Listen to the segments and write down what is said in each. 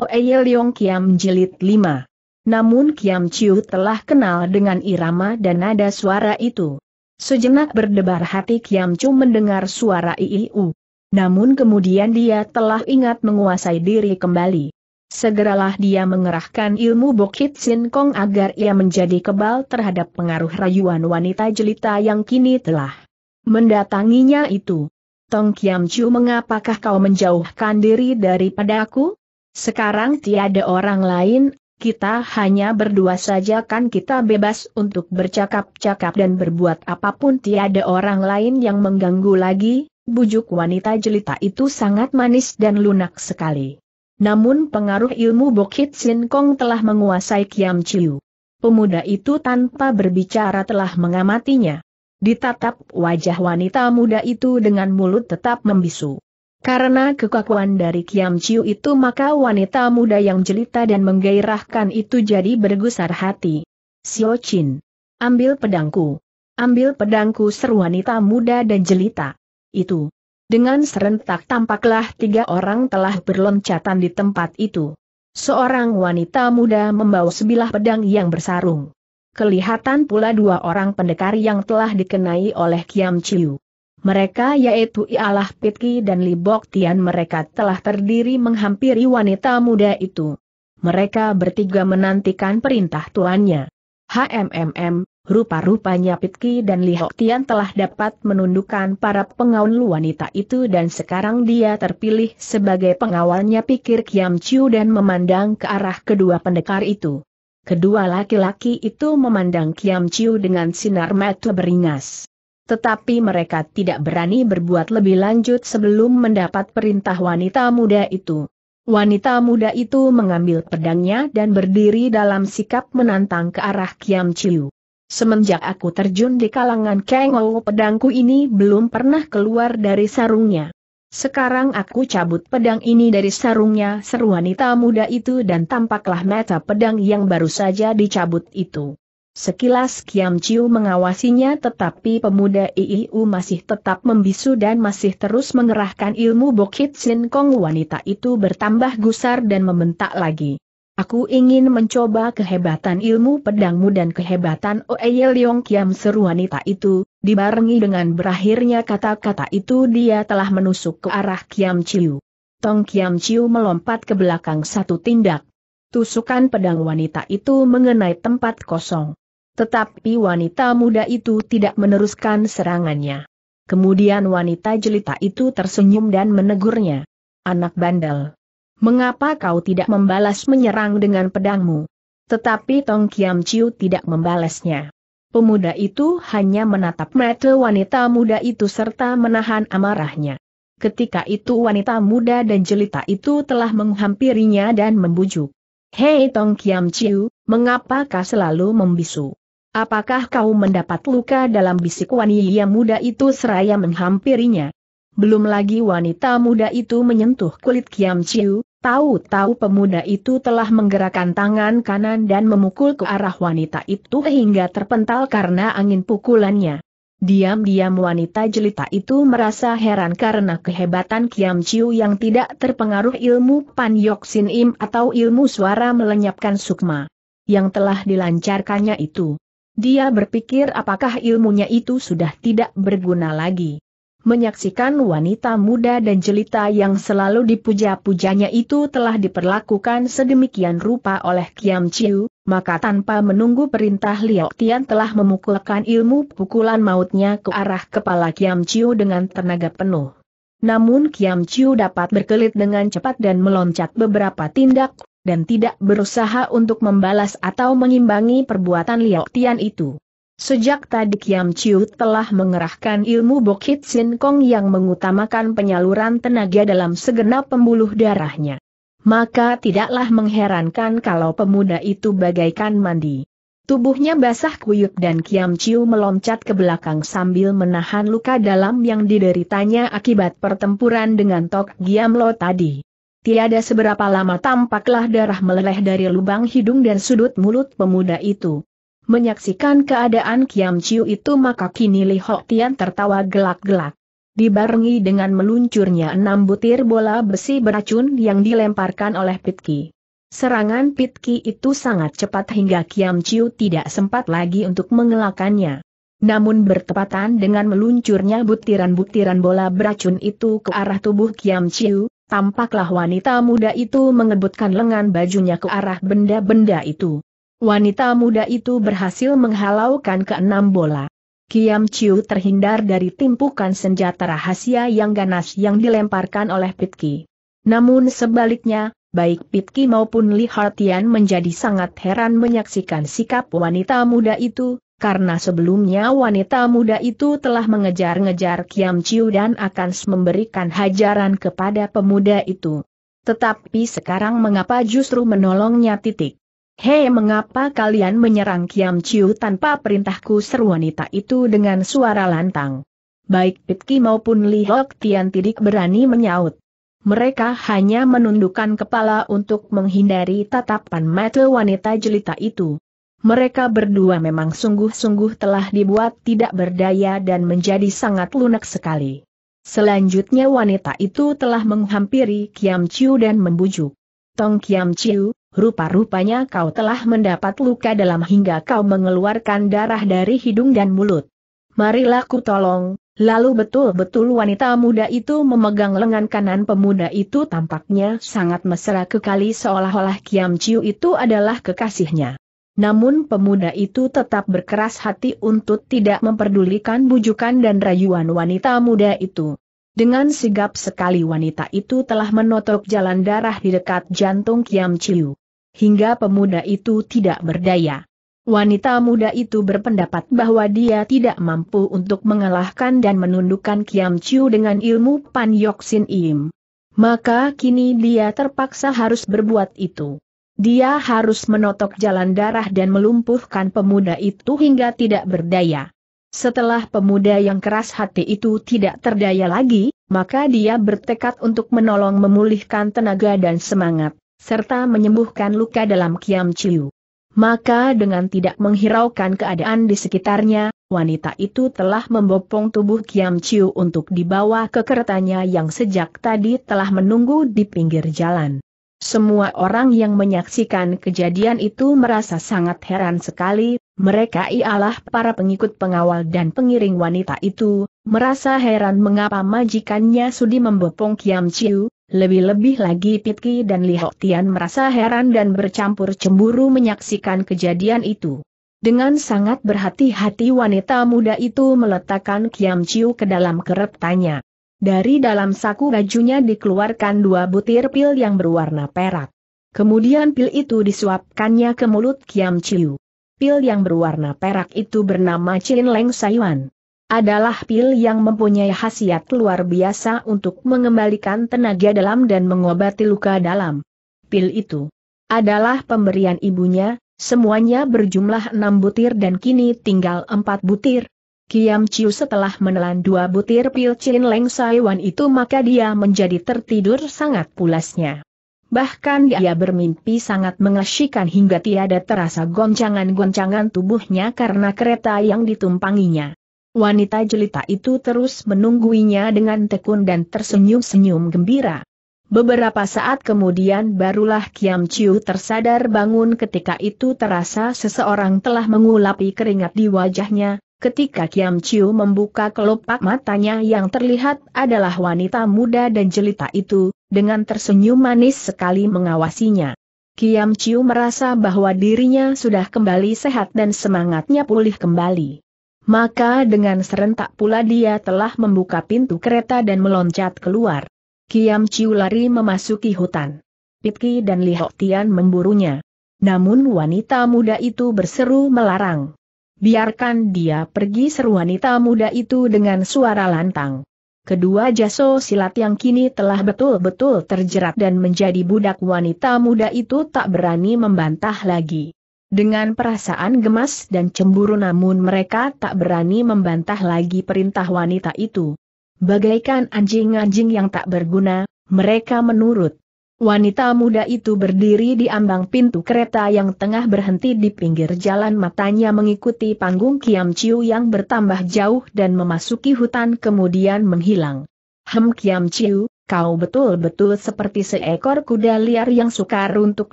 Oeye Leong Kiam Jilid 5. Namun Kiam Chiu telah kenal dengan irama dan nada suara itu. Sejenak berdebar hati Kiam Chu mendengar suara IIU. Namun kemudian dia telah ingat menguasai diri kembali. Segeralah dia mengerahkan ilmu Bokit Sin Kong agar ia menjadi kebal terhadap pengaruh rayuan wanita jelita yang kini telah mendatanginya itu. Tong Kiam Chu mengapakah kau menjauhkan diri daripada aku? Sekarang tiada orang lain, kita hanya berdua saja kan kita bebas untuk bercakap-cakap dan berbuat apapun tiada orang lain yang mengganggu lagi, bujuk wanita jelita itu sangat manis dan lunak sekali. Namun pengaruh ilmu Bokit Sin Kong telah menguasai Kiam Chiu. Pemuda itu tanpa berbicara telah mengamatinya. Ditatap wajah wanita muda itu dengan mulut tetap membisu. Karena kekakuan dari Kiam Chiu itu maka wanita muda yang jelita dan menggairahkan itu jadi bergusar hati. Xiao Qin, Ambil pedangku. Ambil pedangku seru wanita muda dan jelita. Itu. Dengan serentak tampaklah tiga orang telah berloncatan di tempat itu. Seorang wanita muda membawa sebilah pedang yang bersarung. Kelihatan pula dua orang pendekar yang telah dikenai oleh Kiam Chiu. Mereka yaitu Ialah Pitki dan Libok Tian mereka telah terdiri menghampiri wanita muda itu. Mereka bertiga menantikan perintah tuannya. HMMM, rupa-rupanya Pitki dan Libok Tian telah dapat menundukkan para pengawal wanita itu dan sekarang dia terpilih sebagai pengawalnya pikir Kiam Chiu dan memandang ke arah kedua pendekar itu. Kedua laki-laki itu memandang Kiam Chiu dengan sinar mata beringas. Tetapi mereka tidak berani berbuat lebih lanjut sebelum mendapat perintah wanita muda itu. Wanita muda itu mengambil pedangnya dan berdiri dalam sikap menantang ke arah Kiam Chiu. Semenjak aku terjun di kalangan Kang Ou pedangku ini belum pernah keluar dari sarungnya. Sekarang aku cabut pedang ini dari sarungnya seru wanita muda itu dan tampaklah mata pedang yang baru saja dicabut itu. Sekilas Kiam Chiu mengawasinya tetapi pemuda Iiu masih tetap membisu dan masih terus mengerahkan ilmu Bokit Sin Kong wanita itu bertambah gusar dan membentak lagi. Aku ingin mencoba kehebatan ilmu pedangmu dan kehebatan Oeye Leong Kiam seru wanita itu, dibarengi dengan berakhirnya kata-kata itu dia telah menusuk ke arah Kiam Chiu. Tong Kiam Chiu melompat ke belakang satu tindak. Tusukan pedang wanita itu mengenai tempat kosong. Tetapi wanita muda itu tidak meneruskan serangannya. Kemudian wanita jelita itu tersenyum dan menegurnya. Anak bandel. Mengapa kau tidak membalas menyerang dengan pedangmu? Tetapi Tong Kiam Chiu tidak membalasnya. Pemuda itu hanya menatap mata wanita muda itu serta menahan amarahnya. Ketika itu wanita muda dan jelita itu telah menghampirinya dan membujuk. Hei Tong Kiam Chiu, mengapakah selalu membisu? Apakah kau mendapat luka dalam bisik wanita muda itu seraya menghampirinya? Belum lagi wanita muda itu menyentuh kulit Kiam Chiu, tahu-tahu pemuda itu telah menggerakkan tangan kanan dan memukul ke arah wanita itu hingga terpental karena angin pukulannya. Diam-diam wanita jelita itu merasa heran karena kehebatan Kiam Chiu yang tidak terpengaruh ilmu Pan Yok Sin Im atau ilmu suara melenyapkan sukma yang telah dilancarkannya itu. Dia berpikir apakah ilmunya itu sudah tidak berguna lagi. Menyaksikan wanita muda dan jelita yang selalu dipuja-pujanya itu telah diperlakukan sedemikian rupa oleh Kiam Chiu, maka tanpa menunggu perintah Liao Tian telah memukulkan ilmu pukulan mautnya ke arah kepala Kiam Chiu dengan tenaga penuh. Namun Kiam Chiu dapat berkelit dengan cepat dan meloncat beberapa tindak dan tidak berusaha untuk membalas atau mengimbangi perbuatan Liao Tian itu. Sejak tadi Kiam Chiu telah mengerahkan ilmu Bokit Sin Kong yang mengutamakan penyaluran tenaga dalam segenap pembuluh darahnya. Maka tidaklah mengherankan kalau pemuda itu bagaikan mandi. Tubuhnya basah kuyup dan Kiam Chiu meloncat ke belakang sambil menahan luka dalam yang dideritanya akibat pertempuran dengan Tok Giam Lo tadi. Tiada seberapa lama tampaklah darah meleleh dari lubang hidung dan sudut mulut pemuda itu. Menyaksikan keadaan Kiam Chiu itu maka kini Li Hok Tian tertawa gelak-gelak. Dibarengi dengan meluncurnya enam butir bola besi beracun yang dilemparkan oleh Pitki. Serangan Pitki itu sangat cepat hingga Kiam Chiu tidak sempat lagi untuk mengelakannya. Namun bertepatan dengan meluncurnya butiran-butiran bola beracun itu ke arah tubuh Kiam Chiu, Tampaklah wanita muda itu mengebutkan lengan bajunya ke arah benda-benda itu. Wanita muda itu berhasil menghalaukan keenam bola. Kiam Chiu terhindar dari timpukan senjata rahasia yang ganas yang dilemparkan oleh Pitki. Namun sebaliknya, baik Pitki maupun Li Hartian menjadi sangat heran menyaksikan sikap wanita muda itu, karena sebelumnya wanita muda itu telah mengejar-ngejar Kiam Chiu dan akan memberikan hajaran kepada pemuda itu. Tetapi sekarang mengapa justru menolongnya titik? Hei mengapa kalian menyerang Kiam Chiu tanpa perintahku seru wanita itu dengan suara lantang. Baik Pitki maupun Li Hok Tian tidak berani menyaut. Mereka hanya menundukkan kepala untuk menghindari tatapan mata wanita jelita itu mereka berdua memang sungguh-sungguh telah dibuat tidak berdaya dan menjadi sangat lunak sekali. Selanjutnya wanita itu telah menghampiri Kiam Chiu dan membujuk. Tong Kiam Chiu, rupa-rupanya kau telah mendapat luka dalam hingga kau mengeluarkan darah dari hidung dan mulut. Marilah ku tolong, Lalu betul-betul wanita muda itu memegang lengan kanan pemuda itu tampaknya sangat mesra kekali seolah-olah Kiam Chiu itu adalah kekasihnya. Namun pemuda itu tetap berkeras hati untuk tidak memperdulikan bujukan dan rayuan wanita muda itu. Dengan sigap sekali wanita itu telah menotok jalan darah di dekat jantung Kiam Chiu. Hingga pemuda itu tidak berdaya. Wanita muda itu berpendapat bahwa dia tidak mampu untuk mengalahkan dan menundukkan Kiam Chiu dengan ilmu Pan Yoxin Im. Maka kini dia terpaksa harus berbuat itu. Dia harus menotok jalan darah dan melumpuhkan pemuda itu hingga tidak berdaya. Setelah pemuda yang keras hati itu tidak terdaya lagi, maka dia bertekad untuk menolong memulihkan tenaga dan semangat, serta menyembuhkan luka dalam Kiam Chiu. Maka dengan tidak menghiraukan keadaan di sekitarnya, wanita itu telah membopong tubuh Kiam Chiu untuk dibawa ke keretanya yang sejak tadi telah menunggu di pinggir jalan. Semua orang yang menyaksikan kejadian itu merasa sangat heran sekali, mereka ialah para pengikut pengawal dan pengiring wanita itu, merasa heran mengapa majikannya sudi membopong Kiam Chiu, lebih-lebih lagi Pitki dan Li Hok Tian merasa heran dan bercampur cemburu menyaksikan kejadian itu. Dengan sangat berhati-hati wanita muda itu meletakkan Kiam Chiu ke dalam keretanya. Dari dalam saku bajunya dikeluarkan dua butir pil yang berwarna perak. Kemudian pil itu disuapkannya ke mulut Kiam Chiu. Pil yang berwarna perak itu bernama Chin Leng Saiwan. Adalah pil yang mempunyai khasiat luar biasa untuk mengembalikan tenaga dalam dan mengobati luka dalam. Pil itu adalah pemberian ibunya, semuanya berjumlah enam butir dan kini tinggal empat butir, Kiam Chiu setelah menelan dua butir pil Chin Leng Saiwan itu maka dia menjadi tertidur sangat pulasnya. Bahkan dia bermimpi sangat mengasyikan hingga tiada terasa goncangan-goncangan tubuhnya karena kereta yang ditumpanginya. Wanita jelita itu terus menungguinya dengan tekun dan tersenyum-senyum gembira. Beberapa saat kemudian barulah Kiam Chiu tersadar bangun ketika itu terasa seseorang telah mengulapi keringat di wajahnya, Ketika Kiam Chiu membuka kelopak matanya yang terlihat adalah wanita muda dan jelita itu, dengan tersenyum manis sekali mengawasinya. Kiam Chiu merasa bahwa dirinya sudah kembali sehat dan semangatnya pulih kembali. Maka dengan serentak pula dia telah membuka pintu kereta dan meloncat keluar. Kiam Chiu lari memasuki hutan. Pitki dan Hok Tian memburunya. Namun wanita muda itu berseru melarang. Biarkan dia pergi seru wanita muda itu dengan suara lantang. Kedua jaso silat yang kini telah betul-betul terjerat dan menjadi budak wanita muda itu tak berani membantah lagi. Dengan perasaan gemas dan cemburu namun mereka tak berani membantah lagi perintah wanita itu. Bagaikan anjing-anjing yang tak berguna, mereka menurut. Wanita muda itu berdiri di ambang pintu kereta yang tengah berhenti di pinggir jalan matanya mengikuti panggung Kiam Chiu yang bertambah jauh dan memasuki hutan kemudian menghilang. Hem Kiam Chiu, kau betul-betul seperti seekor kuda liar yang sukar untuk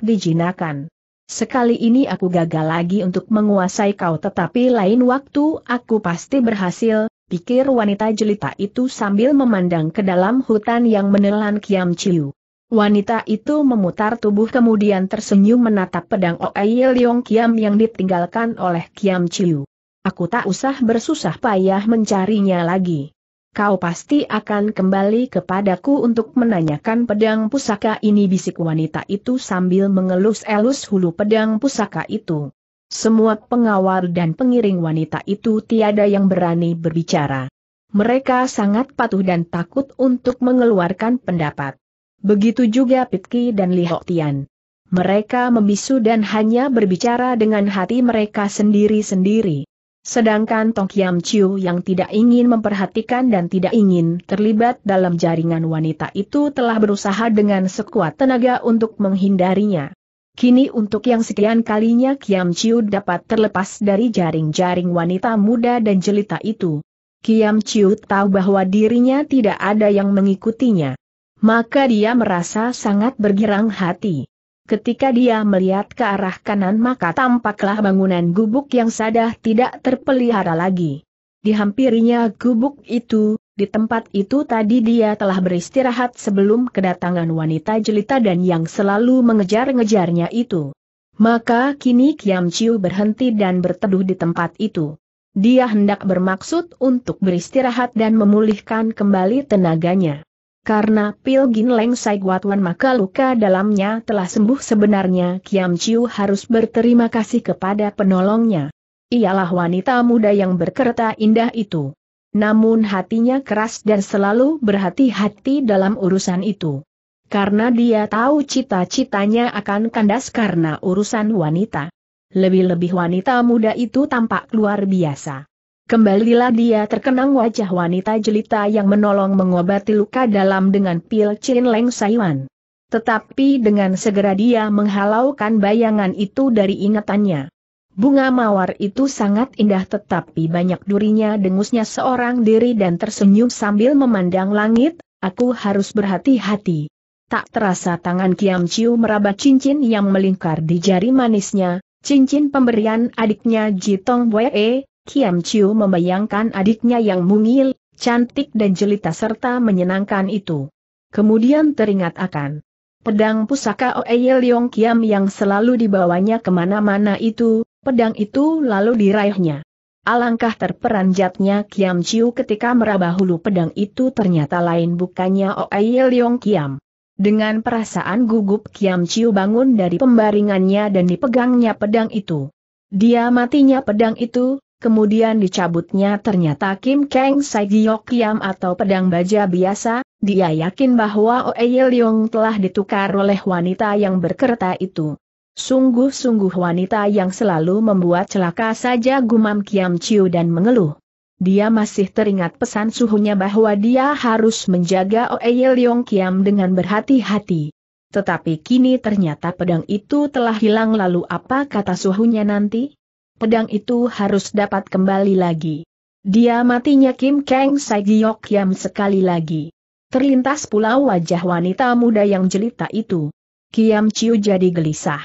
dijinakan. Sekali ini aku gagal lagi untuk menguasai kau tetapi lain waktu aku pasti berhasil, pikir wanita jelita itu sambil memandang ke dalam hutan yang menelan Kiam Chiu. Wanita itu memutar tubuh kemudian tersenyum menatap pedang Oei Leong Kiam yang ditinggalkan oleh Kiam Chiu. Aku tak usah bersusah payah mencarinya lagi. Kau pasti akan kembali kepadaku untuk menanyakan pedang pusaka ini bisik wanita itu sambil mengelus-elus hulu pedang pusaka itu. Semua pengawal dan pengiring wanita itu tiada yang berani berbicara. Mereka sangat patuh dan takut untuk mengeluarkan pendapat. Begitu juga Pitki dan Li Tian. Mereka membisu dan hanya berbicara dengan hati mereka sendiri-sendiri. Sedangkan Tong Kiam Chiu yang tidak ingin memperhatikan dan tidak ingin terlibat dalam jaringan wanita itu telah berusaha dengan sekuat tenaga untuk menghindarinya. Kini untuk yang sekian kalinya Kiam Chiu dapat terlepas dari jaring-jaring wanita muda dan jelita itu. Kiam Chiu tahu bahwa dirinya tidak ada yang mengikutinya maka dia merasa sangat bergirang hati. Ketika dia melihat ke arah kanan maka tampaklah bangunan gubuk yang sadah tidak terpelihara lagi. Dihampirinya gubuk itu, di tempat itu tadi dia telah beristirahat sebelum kedatangan wanita jelita dan yang selalu mengejar-ngejarnya itu. Maka kini Kiam Chiu berhenti dan berteduh di tempat itu. Dia hendak bermaksud untuk beristirahat dan memulihkan kembali tenaganya. Karena pil ginleng guatuan maka luka dalamnya telah sembuh sebenarnya Kiam Chiu harus berterima kasih kepada penolongnya. Ialah wanita muda yang berkereta indah itu. Namun hatinya keras dan selalu berhati-hati dalam urusan itu. Karena dia tahu cita-citanya akan kandas karena urusan wanita. Lebih-lebih wanita muda itu tampak luar biasa. Kembalilah dia terkenang wajah wanita jelita yang menolong mengobati luka dalam dengan pil Chin Leng Saiwan. Tetapi dengan segera dia menghalaukan bayangan itu dari ingatannya. Bunga mawar itu sangat indah tetapi banyak durinya dengusnya seorang diri dan tersenyum sambil memandang langit, aku harus berhati-hati. Tak terasa tangan Kiam Chiu meraba cincin yang melingkar di jari manisnya, cincin pemberian adiknya Jitong Wee, Kiam Chiu membayangkan adiknya yang mungil, cantik dan jelita serta menyenangkan itu. Kemudian teringat akan pedang pusaka Oeye Leong Kiam yang selalu dibawanya kemana-mana itu, pedang itu lalu diraihnya. Alangkah terperanjatnya Kiam Chiu ketika meraba hulu pedang itu ternyata lain bukannya Oeye Leong Kiam. Dengan perasaan gugup Kiam Chiu bangun dari pembaringannya dan dipegangnya pedang itu. Dia matinya pedang itu, kemudian dicabutnya ternyata Kim Kang Sai Gyokiam atau pedang baja biasa, dia yakin bahwa Oeye Leong telah ditukar oleh wanita yang berkerta itu. Sungguh-sungguh wanita yang selalu membuat celaka saja gumam Kiam Chiu dan mengeluh. Dia masih teringat pesan suhunya bahwa dia harus menjaga Oeye Leong Kiam dengan berhati-hati. Tetapi kini ternyata pedang itu telah hilang lalu apa kata suhunya nanti? pedang itu harus dapat kembali lagi. Dia matinya Kim Kang Saigiyok Yam sekali lagi. Terlintas pula wajah wanita muda yang jelita itu. Kiam Chiu jadi gelisah.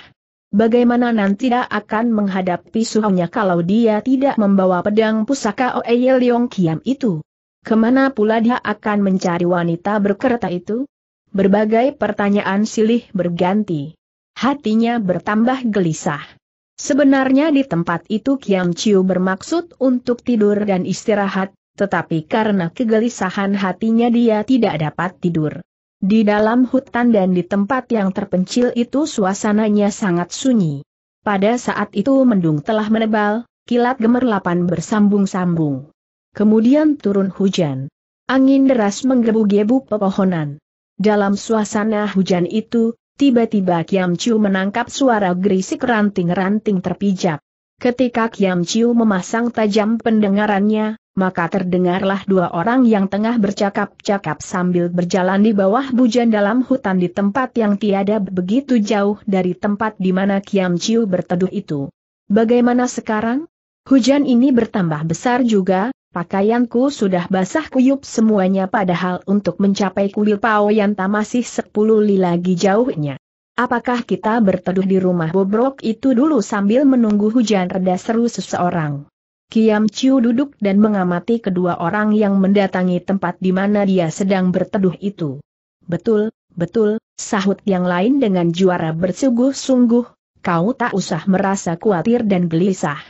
Bagaimana nanti dia akan menghadapi suhunya kalau dia tidak membawa pedang pusaka Oeye Leong Kiam itu? Kemana pula dia akan mencari wanita berkereta itu? Berbagai pertanyaan silih berganti. Hatinya bertambah gelisah. Sebenarnya di tempat itu Kiam Chiu bermaksud untuk tidur dan istirahat, tetapi karena kegelisahan hatinya dia tidak dapat tidur. Di dalam hutan dan di tempat yang terpencil itu suasananya sangat sunyi. Pada saat itu mendung telah menebal, kilat gemerlapan bersambung-sambung. Kemudian turun hujan. Angin deras menggebu-gebu pepohonan. Dalam suasana hujan itu, Tiba-tiba Kiam Chiu menangkap suara gerisik ranting-ranting terpijak. Ketika Kiam Chiu memasang tajam pendengarannya, maka terdengarlah dua orang yang tengah bercakap-cakap sambil berjalan di bawah bujan dalam hutan di tempat yang tiada begitu jauh dari tempat di mana Kiam Chiu berteduh itu. Bagaimana sekarang? Hujan ini bertambah besar juga, Pakaianku sudah basah kuyup semuanya padahal untuk mencapai kuil Pao tak masih sepuluh li lagi jauhnya. Apakah kita berteduh di rumah bobrok itu dulu sambil menunggu hujan reda seru seseorang? Kiam Chiu duduk dan mengamati kedua orang yang mendatangi tempat di mana dia sedang berteduh itu. Betul, betul, sahut yang lain dengan juara bersungguh-sungguh, kau tak usah merasa khawatir dan gelisah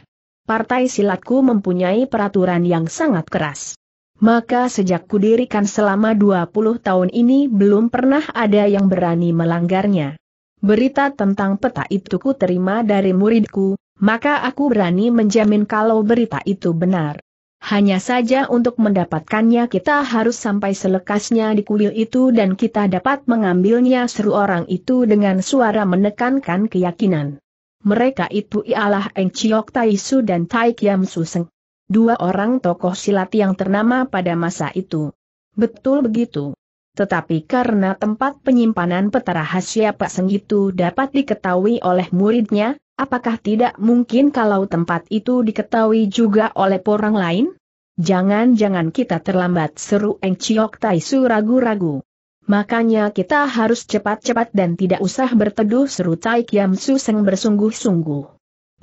partai silatku mempunyai peraturan yang sangat keras. Maka sejak kudirikan selama 20 tahun ini belum pernah ada yang berani melanggarnya. Berita tentang peta itu ku terima dari muridku, maka aku berani menjamin kalau berita itu benar. Hanya saja untuk mendapatkannya kita harus sampai selekasnya di kuil itu dan kita dapat mengambilnya seru orang itu dengan suara menekankan keyakinan mereka itu ialah Eng Chiok Taisu dan Tai Kiam Seng, Dua orang tokoh silat yang ternama pada masa itu. Betul begitu. Tetapi karena tempat penyimpanan peta rahasia Pak Seng itu dapat diketahui oleh muridnya, apakah tidak mungkin kalau tempat itu diketahui juga oleh orang lain? Jangan-jangan kita terlambat seru Eng Chiok Taisu ragu-ragu. Makanya kita harus cepat-cepat dan tidak usah berteduh seru Tai Kiam Su Seng bersungguh-sungguh.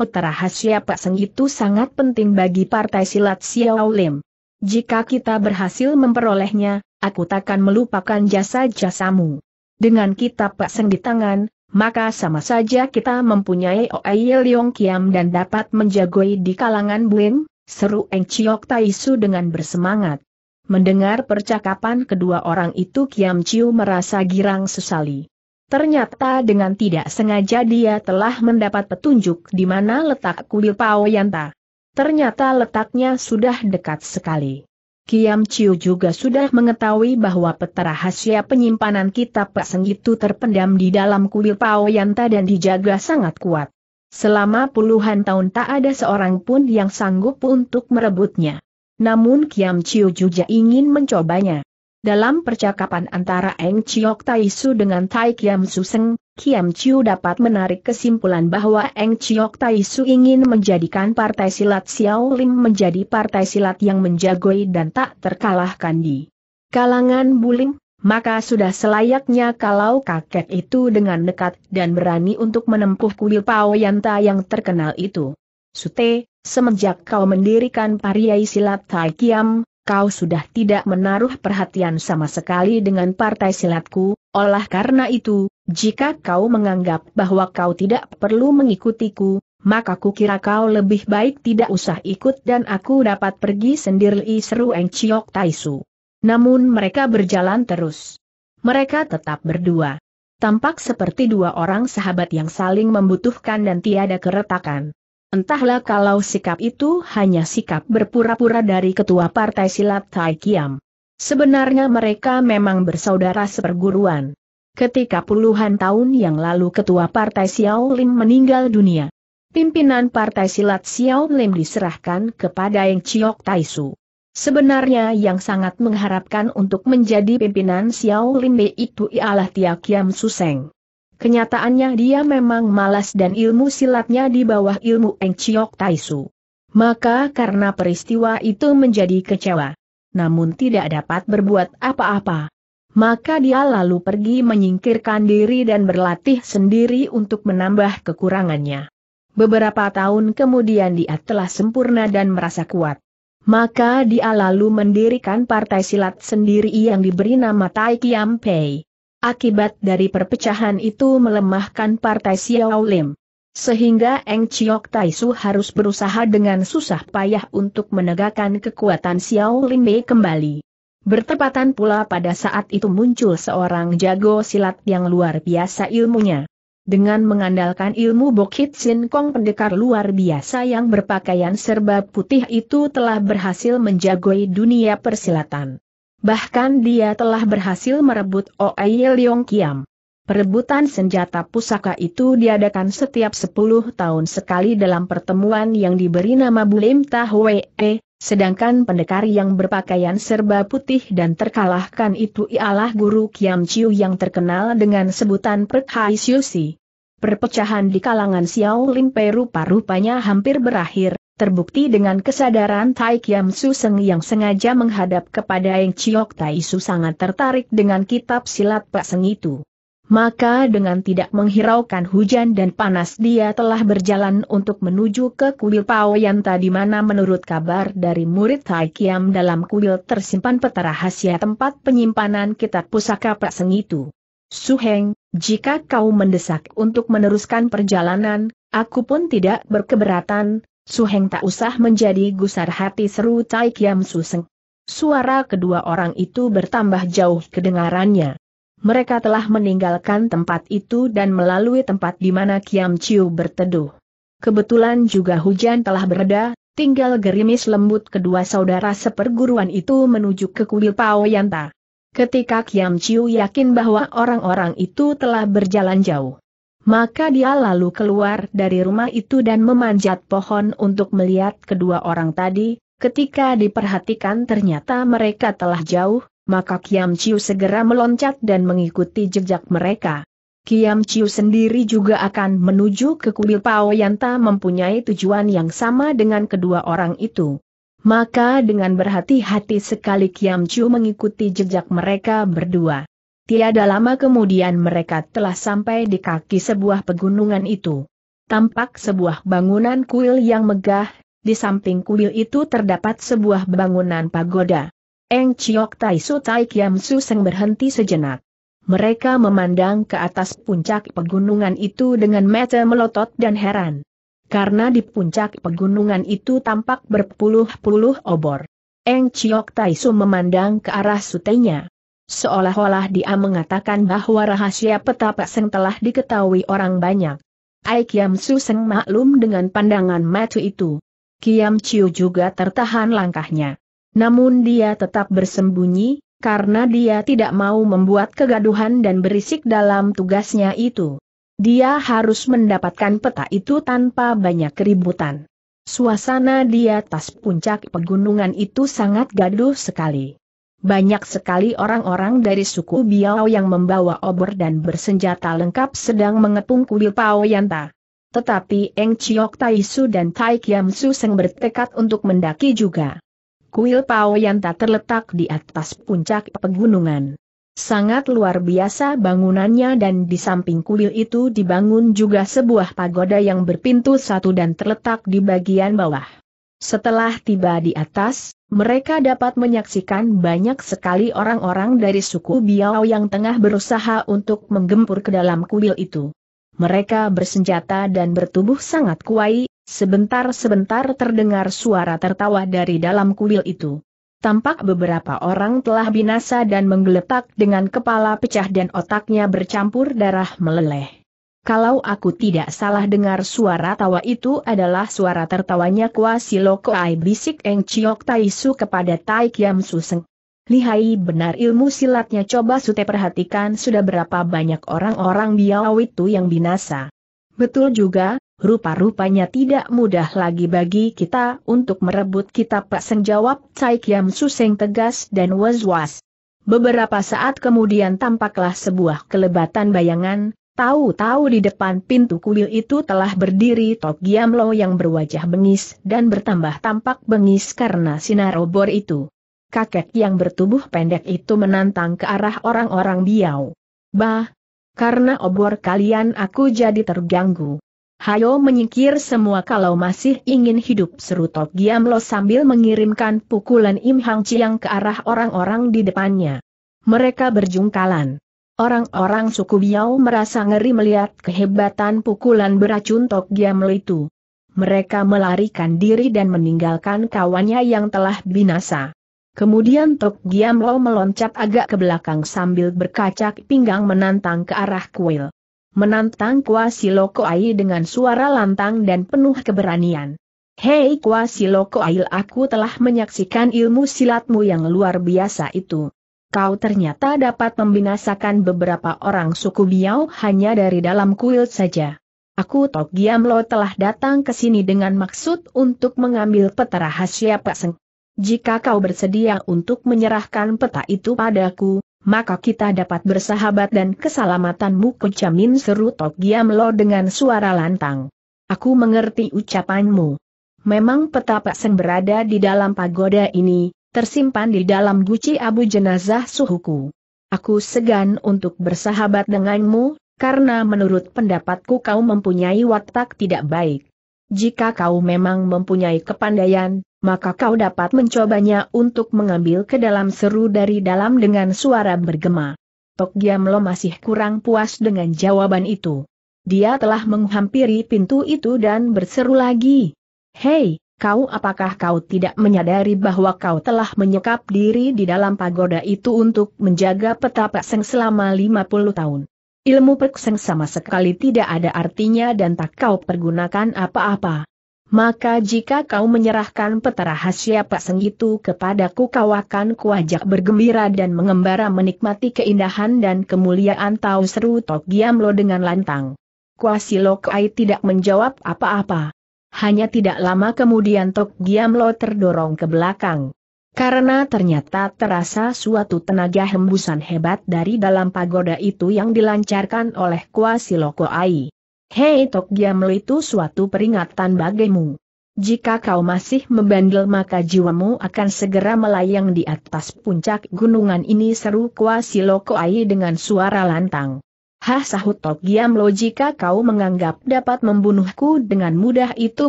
Peta rahasia Pak Seng itu sangat penting bagi partai silat Xiao Lim. Jika kita berhasil memperolehnya, aku takkan melupakan jasa-jasamu. Dengan kita Pak Seng di tangan, maka sama saja kita mempunyai Oei Leong Kiam dan dapat menjagoi di kalangan Buim, seru Eng Chiok Su dengan bersemangat. Mendengar percakapan kedua orang itu Kiam Chiu merasa girang sesali. Ternyata dengan tidak sengaja dia telah mendapat petunjuk di mana letak kuil Pao Yanta. Ternyata letaknya sudah dekat sekali. Kiam Chiu juga sudah mengetahui bahwa peta rahasia penyimpanan kitab Paseng itu terpendam di dalam kuil Pao Yanta dan dijaga sangat kuat. Selama puluhan tahun tak ada seorang pun yang sanggup untuk merebutnya. Namun Kiam Chiu juga ingin mencobanya. Dalam percakapan antara Eng Chiok Tai Su dengan Tai Kiam Su Seng, Kiam Chiu dapat menarik kesimpulan bahwa Eng Chiok Tai Su ingin menjadikan partai silat Xiao Lim menjadi partai silat yang menjagoi dan tak terkalahkan di kalangan Bulim, maka sudah selayaknya kalau kakek itu dengan dekat dan berani untuk menempuh kuil Pao Yanta yang terkenal itu. Sute, Semenjak kau mendirikan Pariai Silat Tai Kiam, kau sudah tidak menaruh perhatian sama sekali dengan partai silatku, olah karena itu, jika kau menganggap bahwa kau tidak perlu mengikutiku, maka kukira kau lebih baik tidak usah ikut dan aku dapat pergi sendiri seru Eng Chiok Taisu. Namun mereka berjalan terus. Mereka tetap berdua. Tampak seperti dua orang sahabat yang saling membutuhkan dan tiada keretakan. Entahlah kalau sikap itu hanya sikap berpura-pura dari ketua partai silat Tai Kiam. Sebenarnya mereka memang bersaudara seperguruan. Ketika puluhan tahun yang lalu ketua partai Xiao Lim meninggal dunia, pimpinan partai silat Xiao Lim diserahkan kepada Yang Chiok Su. Sebenarnya yang sangat mengharapkan untuk menjadi pimpinan Xiao Lim itu ialah Tia Kiam Suseng kenyataannya dia memang malas dan ilmu silatnya di bawah ilmu Eng Chiok Taisu. Maka karena peristiwa itu menjadi kecewa. Namun tidak dapat berbuat apa-apa. Maka dia lalu pergi menyingkirkan diri dan berlatih sendiri untuk menambah kekurangannya. Beberapa tahun kemudian dia telah sempurna dan merasa kuat. Maka dia lalu mendirikan partai silat sendiri yang diberi nama Tai Kiam Pei. Akibat dari perpecahan itu melemahkan partai Xiao Lim. Sehingga Eng Chiok Taisu harus berusaha dengan susah payah untuk menegakkan kekuatan Xiao Lim Bei kembali. Bertepatan pula pada saat itu muncul seorang jago silat yang luar biasa ilmunya. Dengan mengandalkan ilmu Bokit Sin Kong pendekar luar biasa yang berpakaian serba putih itu telah berhasil menjagoi dunia persilatan. Bahkan dia telah berhasil merebut Oei Leong Kiam. Perebutan senjata pusaka itu diadakan setiap 10 tahun sekali dalam pertemuan yang diberi nama Bulim Tahwe, sedangkan pendekar yang berpakaian serba putih dan terkalahkan itu ialah guru Kiam Chiu yang terkenal dengan sebutan Pek Hai Si. Perpecahan di kalangan Xiao Lim Peru rupanya hampir berakhir, terbukti dengan kesadaran Tai Kiam Su Seng yang sengaja menghadap kepada Eng Chiok Tai Su sangat tertarik dengan kitab silat Pak Seng itu. Maka dengan tidak menghiraukan hujan dan panas dia telah berjalan untuk menuju ke kuil Pao yang tadi mana menurut kabar dari murid Tai Kiam dalam kuil tersimpan peta rahasia tempat penyimpanan kitab pusaka Pak Seng itu. Suheng, jika kau mendesak untuk meneruskan perjalanan, aku pun tidak berkeberatan, Suheng tak usah menjadi gusar hati seru Tai Kiam Suseng. Suara kedua orang itu bertambah jauh kedengarannya. Mereka telah meninggalkan tempat itu dan melalui tempat di mana Kiam Chiu berteduh. Kebetulan juga hujan telah bereda, tinggal gerimis lembut kedua saudara seperguruan itu menuju ke kuil Pao Yanta. Ketika Kiam Chiu yakin bahwa orang-orang itu telah berjalan jauh, maka dia lalu keluar dari rumah itu dan memanjat pohon untuk melihat kedua orang tadi, ketika diperhatikan ternyata mereka telah jauh, maka Kiam Chiu segera meloncat dan mengikuti jejak mereka. Kiam Chiu sendiri juga akan menuju ke kuil Pao Yanta mempunyai tujuan yang sama dengan kedua orang itu. Maka dengan berhati-hati sekali Kiam Chiu mengikuti jejak mereka berdua. Tiada lama kemudian mereka telah sampai di kaki sebuah pegunungan itu. Tampak sebuah bangunan kuil yang megah, di samping kuil itu terdapat sebuah bangunan pagoda. Eng Chiok Tai Su Tai Kiam Su Seng berhenti sejenak. Mereka memandang ke atas puncak pegunungan itu dengan mata melotot dan heran. Karena di puncak pegunungan itu tampak berpuluh-puluh obor. Eng Chiok Tai Su memandang ke arah sutenya. Seolah-olah dia mengatakan bahwa rahasia peta Pak Seng telah diketahui orang banyak. Ai Kiam Su Seng maklum dengan pandangan matu itu. Kiam Chiu juga tertahan langkahnya. Namun dia tetap bersembunyi, karena dia tidak mau membuat kegaduhan dan berisik dalam tugasnya itu. Dia harus mendapatkan peta itu tanpa banyak keributan. Suasana di atas puncak pegunungan itu sangat gaduh sekali. Banyak sekali orang-orang dari suku Biao yang membawa obor dan bersenjata lengkap sedang mengepung kuil Pao Yanta. Tetapi Eng Chiok Tai Su dan Tai Kiam Su Seng bertekad untuk mendaki juga. Kuil Pao Yanta terletak di atas puncak pegunungan. Sangat luar biasa bangunannya dan di samping kuil itu dibangun juga sebuah pagoda yang berpintu satu dan terletak di bagian bawah. Setelah tiba di atas, mereka dapat menyaksikan banyak sekali orang-orang dari suku Biao yang tengah berusaha untuk menggempur ke dalam kuil itu. Mereka bersenjata dan bertubuh sangat kuai, sebentar-sebentar terdengar suara tertawa dari dalam kuil itu. Tampak beberapa orang telah binasa dan menggeletak dengan kepala pecah dan otaknya bercampur darah meleleh. Kalau aku tidak salah dengar suara tawa itu adalah suara tertawanya Kuasi ai bisik Eng ciok Tai Su kepada Tai Kiam Suseng. Lihai benar ilmu silatnya coba sute perhatikan sudah berapa banyak orang-orang biau itu yang binasa. Betul juga, rupa-rupanya tidak mudah lagi bagi kita untuk merebut kitab Pak Seng jawab Tai Kiam Suseng tegas dan was-was. Beberapa saat kemudian tampaklah sebuah kelebatan bayangan, Tahu-tahu di depan pintu kuil itu telah berdiri Tok Giamlo yang berwajah bengis dan bertambah tampak bengis karena sinar obor itu. Kakek yang bertubuh pendek itu menantang ke arah orang-orang Biau. Bah! Karena obor kalian aku jadi terganggu. Hayo menyingkir semua kalau masih ingin hidup seru Tok Giamlo sambil mengirimkan pukulan Im Hang Chiang ke arah orang-orang di depannya. Mereka berjungkalan. Orang-orang suku Biao merasa ngeri melihat kehebatan pukulan beracun Tok Giamel itu. Mereka melarikan diri dan meninggalkan kawannya yang telah binasa. Kemudian Tok Giamlo meloncat agak ke belakang sambil berkacak pinggang menantang ke arah kuil. Menantang Kwa Silokoai dengan suara lantang dan penuh keberanian. Hei Kwa Silokoai aku telah menyaksikan ilmu silatmu yang luar biasa itu kau ternyata dapat membinasakan beberapa orang suku Biao hanya dari dalam kuil saja. Aku Tok Giam Lo telah datang ke sini dengan maksud untuk mengambil peta rahasia Pak Seng. Jika kau bersedia untuk menyerahkan peta itu padaku, maka kita dapat bersahabat dan keselamatanmu kujamin seru Tok Giam Lo dengan suara lantang. Aku mengerti ucapanmu. Memang peta Pak Seng berada di dalam pagoda ini, tersimpan di dalam guci abu jenazah suhuku. Aku segan untuk bersahabat denganmu, karena menurut pendapatku kau mempunyai watak tidak baik. Jika kau memang mempunyai kepandaian, maka kau dapat mencobanya untuk mengambil ke dalam seru dari dalam dengan suara bergema. Tok Giam masih kurang puas dengan jawaban itu. Dia telah menghampiri pintu itu dan berseru lagi. Hei, Kau apakah kau tidak menyadari bahwa kau telah menyekap diri di dalam pagoda itu untuk menjaga petapa seng selama 50 tahun? Ilmu pekseng sama sekali tidak ada artinya dan tak kau pergunakan apa-apa. Maka jika kau menyerahkan peta rahasia pakseng itu kepadaku kau akan kuajak bergembira dan mengembara menikmati keindahan dan kemuliaan tahu seru Tok Giamlo dengan lantang. Kuasi Kai tidak menjawab apa-apa. Hanya tidak lama kemudian Tok Giamlo terdorong ke belakang. Karena ternyata terasa suatu tenaga hembusan hebat dari dalam pagoda itu yang dilancarkan oleh Kuasi Loko Ai. Hei Tok Giamlo itu suatu peringatan bagimu. Jika kau masih membandel maka jiwamu akan segera melayang di atas puncak gunungan ini seru Kuasi Loko Ai dengan suara lantang. Hah sahut Tok Giam Lo jika kau menganggap dapat membunuhku dengan mudah itu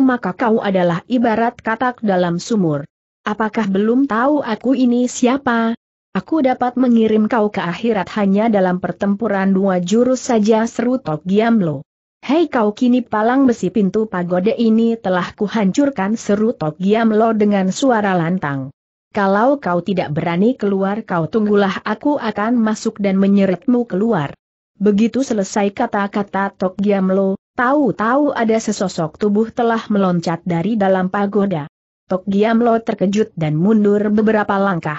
maka kau adalah ibarat katak dalam sumur. Apakah belum tahu aku ini siapa? Aku dapat mengirim kau ke akhirat hanya dalam pertempuran dua jurus saja seru Tok Giam Lo. Hei kau kini palang besi pintu pagode ini telah kuhancurkan seru Tok Giam Lo dengan suara lantang. Kalau kau tidak berani keluar kau tunggulah aku akan masuk dan menyeretmu keluar. Begitu selesai kata-kata Tok Giamlo, tahu-tahu ada sesosok tubuh telah meloncat dari dalam pagoda. Tok Giamlo terkejut dan mundur beberapa langkah.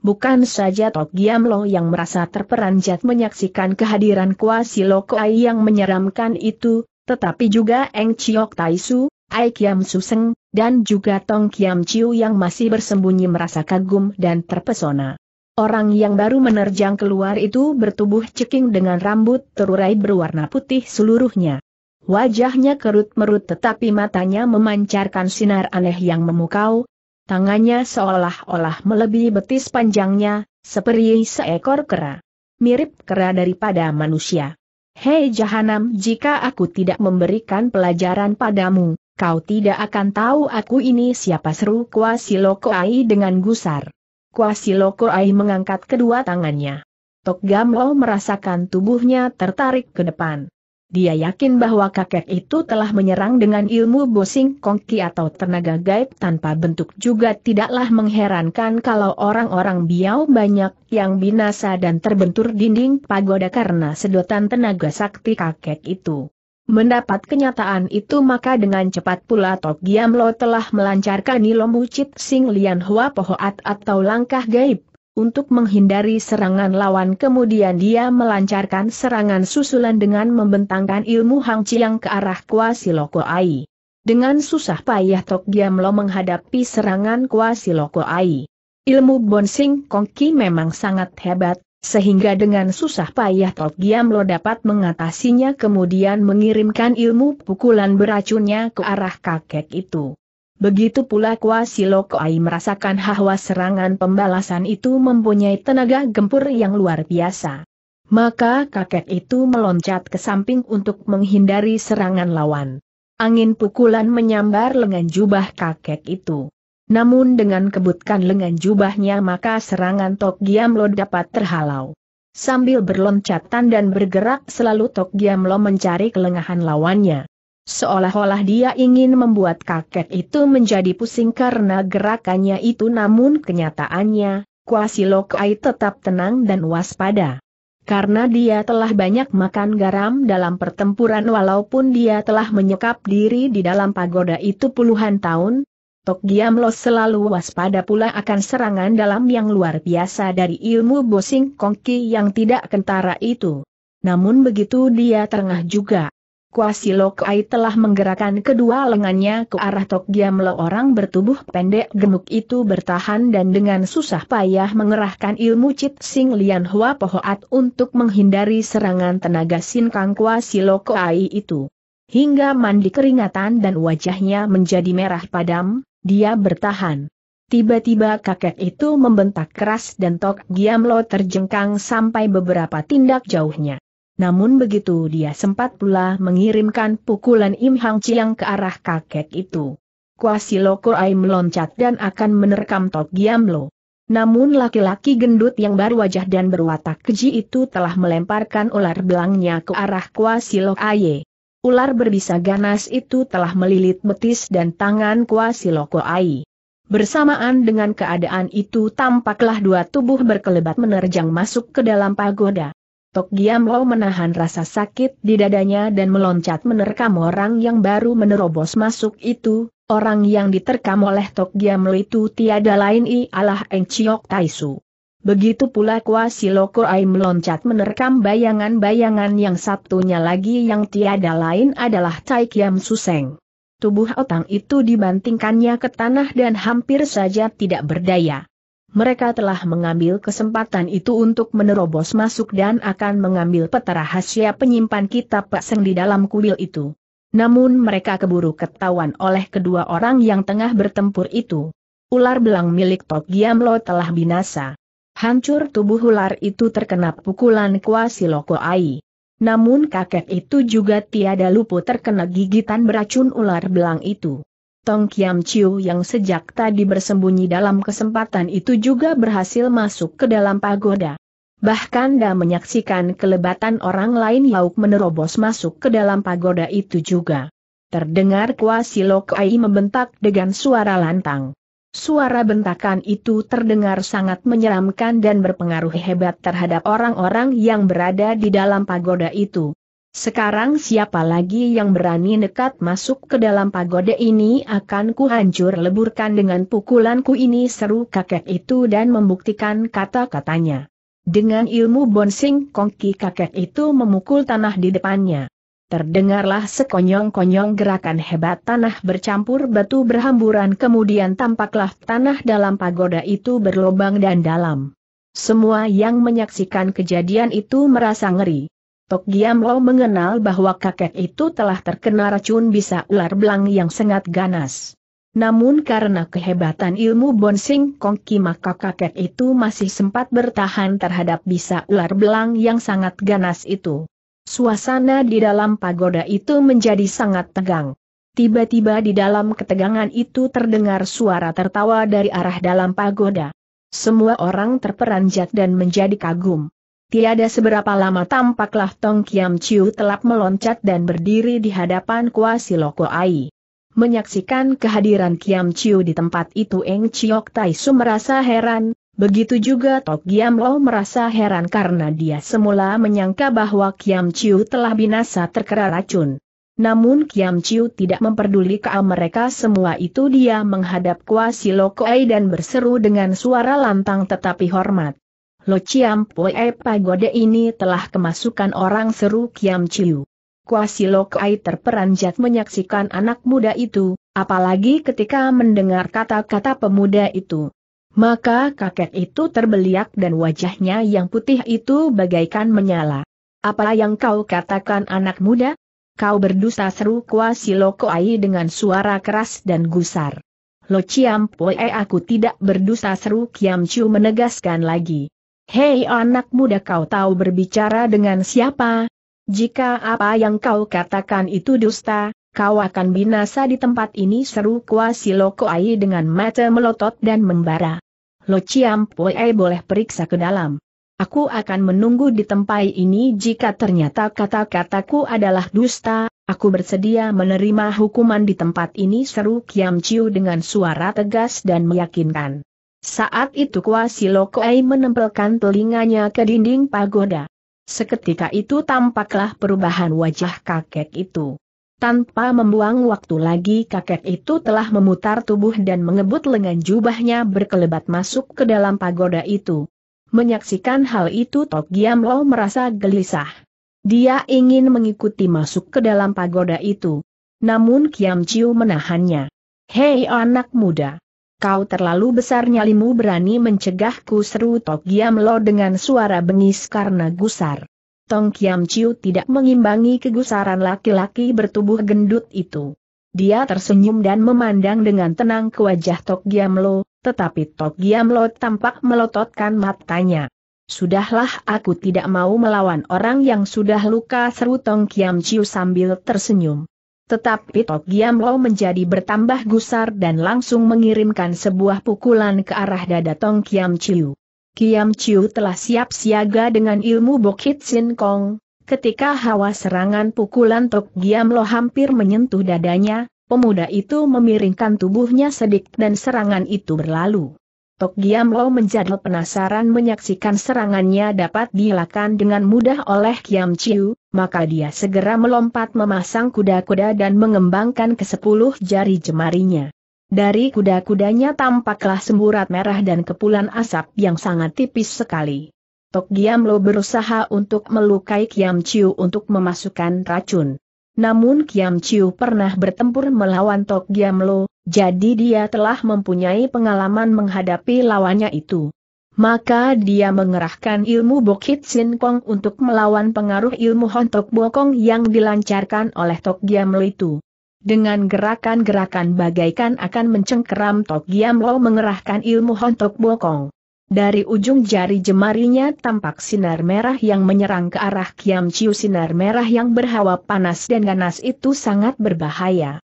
Bukan saja Tok Giamlo yang merasa terperanjat menyaksikan kehadiran Kuasi Lokoai yang menyeramkan itu, tetapi juga Eng Chiok Taisu, Ai Kiam Suseng, dan juga Tong Kiam Chiu yang masih bersembunyi merasa kagum dan terpesona. Orang yang baru menerjang keluar itu bertubuh ceking dengan rambut terurai berwarna putih seluruhnya. Wajahnya kerut-merut tetapi matanya memancarkan sinar aneh yang memukau. Tangannya seolah-olah melebihi betis panjangnya, seperti seekor kera. Mirip kera daripada manusia. Hei Jahanam jika aku tidak memberikan pelajaran padamu, kau tidak akan tahu aku ini siapa seru Kuasi Lokoai dengan gusar. Kuasi Loko Ai mengangkat kedua tangannya. Tok Gamlo merasakan tubuhnya tertarik ke depan. Dia yakin bahwa kakek itu telah menyerang dengan ilmu bosing kongki atau tenaga gaib tanpa bentuk juga tidaklah mengherankan kalau orang-orang biau banyak yang binasa dan terbentur dinding pagoda karena sedotan tenaga sakti kakek itu. Mendapat kenyataan itu maka dengan cepat pula Tok Giam Lo telah melancarkan ilmu Cit Sing Lian Hua Pohoat atau langkah gaib. Untuk menghindari serangan lawan kemudian dia melancarkan serangan susulan dengan membentangkan ilmu Hang Chiang ke arah Kwa Siloko Ai. Dengan susah payah Tok Giam Lo menghadapi serangan Kwa Siloko Ai. Ilmu Bonsing Kongki memang sangat hebat, sehingga dengan susah payah Tok lo dapat mengatasinya kemudian mengirimkan ilmu pukulan beracunnya ke arah kakek itu. Begitu pula Kwasilo Koai merasakan bahwa serangan pembalasan itu mempunyai tenaga gempur yang luar biasa. Maka kakek itu meloncat ke samping untuk menghindari serangan lawan. Angin pukulan menyambar lengan jubah kakek itu. Namun dengan kebutkan lengan jubahnya maka serangan Tok Giamlo dapat terhalau. Sambil berloncatan dan bergerak selalu Tok Giamlo mencari kelengahan lawannya. Seolah-olah dia ingin membuat kakek itu menjadi pusing karena gerakannya itu namun kenyataannya, Kuasi Lokai tetap tenang dan waspada. Karena dia telah banyak makan garam dalam pertempuran walaupun dia telah menyekap diri di dalam pagoda itu puluhan tahun, Tok Giam Lo selalu waspada pula akan serangan dalam yang luar biasa dari ilmu Bosing Kongki yang tidak kentara itu. Namun begitu dia terengah juga. Kuasi Lokai telah menggerakkan kedua lengannya ke arah Tok Giam Lo orang bertubuh pendek gemuk itu bertahan dan dengan susah payah mengerahkan ilmu Cit Sing Lian Hua Pohoat untuk menghindari serangan tenaga Sin Kang Kuasi Lokai itu. Hingga mandi keringatan dan wajahnya menjadi merah padam, dia bertahan. Tiba-tiba kakek itu membentak keras dan Tok Giam Lo terjengkang sampai beberapa tindak jauhnya. Namun begitu dia sempat pula mengirimkan pukulan Im Hang Chiang ke arah kakek itu. Kuasi Loko Ai meloncat dan akan menerkam Tok Giam Lo. Namun laki-laki gendut yang baru wajah dan berwatak keji itu telah melemparkan ular belangnya ke arah Kuasi Loko Ai. Ular berbisa ganas itu telah melilit betis dan tangan kuasi Loko Ai. Bersamaan dengan keadaan itu tampaklah dua tubuh berkelebat menerjang masuk ke dalam pagoda. Tok Giam Lo menahan rasa sakit di dadanya dan meloncat menerkam orang yang baru menerobos masuk itu, orang yang diterkam oleh Tok Giam Lo itu tiada lain ialah Eng Chiok Taisu. Begitu pula kuasi Loko Ai meloncat menerkam bayangan-bayangan yang satunya lagi yang tiada lain adalah Tai Kiam Suseng. Tubuh otang itu dibantingkannya ke tanah dan hampir saja tidak berdaya. Mereka telah mengambil kesempatan itu untuk menerobos masuk dan akan mengambil peta rahasia penyimpan kitab Pak Seng di dalam kuil itu. Namun mereka keburu ketahuan oleh kedua orang yang tengah bertempur itu. Ular belang milik Tok Giamlo telah binasa. Hancur tubuh ular itu terkena pukulan kuasi loko ai. Namun kakek itu juga tiada luput terkena gigitan beracun ular belang itu. Tong Kiam Chiu yang sejak tadi bersembunyi dalam kesempatan itu juga berhasil masuk ke dalam pagoda. Bahkan dia menyaksikan kelebatan orang lain Yauk menerobos masuk ke dalam pagoda itu juga. Terdengar kuasi ai membentak dengan suara lantang. Suara bentakan itu terdengar sangat menyeramkan dan berpengaruh hebat terhadap orang-orang yang berada di dalam pagoda itu. Sekarang siapa lagi yang berani nekat masuk ke dalam pagoda ini akan kuhancur leburkan dengan pukulanku ini seru kakek itu dan membuktikan kata-katanya. Dengan ilmu bonsing kongki kakek itu memukul tanah di depannya. Terdengarlah sekonyong-konyong gerakan hebat tanah bercampur batu berhamburan kemudian tampaklah tanah dalam pagoda itu berlubang dan dalam. Semua yang menyaksikan kejadian itu merasa ngeri. Tok Giam Lo mengenal bahwa kakek itu telah terkena racun bisa ular belang yang sangat ganas. Namun karena kehebatan ilmu Bonsing Kongki maka kakek itu masih sempat bertahan terhadap bisa ular belang yang sangat ganas itu. Suasana di dalam pagoda itu menjadi sangat tegang. Tiba-tiba di dalam ketegangan itu terdengar suara tertawa dari arah dalam pagoda. Semua orang terperanjat dan menjadi kagum. Tiada seberapa lama tampaklah Tong Kiam Chiu telap meloncat dan berdiri di hadapan Kuasi Loko Ai. Menyaksikan kehadiran Kiam Chiu di tempat itu Eng Chiok Tai Su merasa heran, Begitu juga Tok Giam Lo merasa heran karena dia semula menyangka bahwa Kiam Chiu telah binasa terkera racun. Namun Kiam Chiu tidak memperdulikan mereka semua itu dia menghadap kuasi Ai dan berseru dengan suara lantang tetapi hormat. Lo Chiam Pue pagode ini telah kemasukan orang seru Kiam Chiu. Kuasi Ai terperanjat menyaksikan anak muda itu, apalagi ketika mendengar kata-kata pemuda itu. Maka kakek itu terbeliak dan wajahnya yang putih itu bagaikan menyala. Apa yang kau katakan anak muda? Kau berdusta seru kuasi lokoai dengan suara keras dan gusar. Lo Ciam Poe aku tidak berdusta seru Kiam Chu menegaskan lagi. Hei anak muda kau tahu berbicara dengan siapa? Jika apa yang kau katakan itu dusta, Kau akan binasa di tempat ini seru kuasi Loko Ai dengan mata melotot dan membara. Lo Ciam Ciampue boleh periksa ke dalam. Aku akan menunggu di tempat ini jika ternyata kata-kataku adalah dusta, aku bersedia menerima hukuman di tempat ini seru Kiam Ciu dengan suara tegas dan meyakinkan. Saat itu kuasi Loko Ai menempelkan telinganya ke dinding pagoda. Seketika itu tampaklah perubahan wajah kakek itu. Tanpa membuang waktu lagi kakek itu telah memutar tubuh dan mengebut lengan jubahnya berkelebat masuk ke dalam pagoda itu. Menyaksikan hal itu Tok Giam Lo merasa gelisah. Dia ingin mengikuti masuk ke dalam pagoda itu. Namun Kiam Chiu menahannya. Hei anak muda! Kau terlalu besar nyalimu berani mencegahku seru Tok Giam Lo dengan suara bengis karena gusar. Tong Kiam Chiu tidak mengimbangi kegusaran laki-laki bertubuh gendut itu. Dia tersenyum dan memandang dengan tenang ke wajah Tok Giam Lo, tetapi Tok Giam Lo tampak melototkan matanya. Sudahlah aku tidak mau melawan orang yang sudah luka seru Tong Kiam Chiu sambil tersenyum. Tetapi Tok Giam Lo menjadi bertambah gusar dan langsung mengirimkan sebuah pukulan ke arah dada Tong Kiam Chiu. Kiam Chiu telah siap siaga dengan ilmu Bokit Sin Kong. Ketika hawa serangan pukulan Tok Giam Lo hampir menyentuh dadanya, pemuda itu memiringkan tubuhnya sedik dan serangan itu berlalu. Tok Giam Lo menjadi penasaran menyaksikan serangannya dapat dilakukan dengan mudah oleh Kiam Chiu, maka dia segera melompat memasang kuda-kuda dan mengembangkan ke sepuluh jari jemarinya. Dari kuda-kudanya tampaklah semburat merah dan kepulan asap yang sangat tipis sekali. Tok Giam Lo berusaha untuk melukai Kiam Chiu untuk memasukkan racun. Namun Kiam Chiu pernah bertempur melawan Tok Giam Lo, jadi dia telah mempunyai pengalaman menghadapi lawannya itu. Maka dia mengerahkan ilmu Bokit Sin Kong untuk melawan pengaruh ilmu Hontok Bokong yang dilancarkan oleh Tok Giam Lo itu. Dengan gerakan-gerakan bagaikan akan mencengkeram Tok Giam Lo mengerahkan ilmu hontok bokong. Dari ujung jari jemarinya tampak sinar merah yang menyerang ke arah Kiam Chiu sinar merah yang berhawa panas dan ganas itu sangat berbahaya.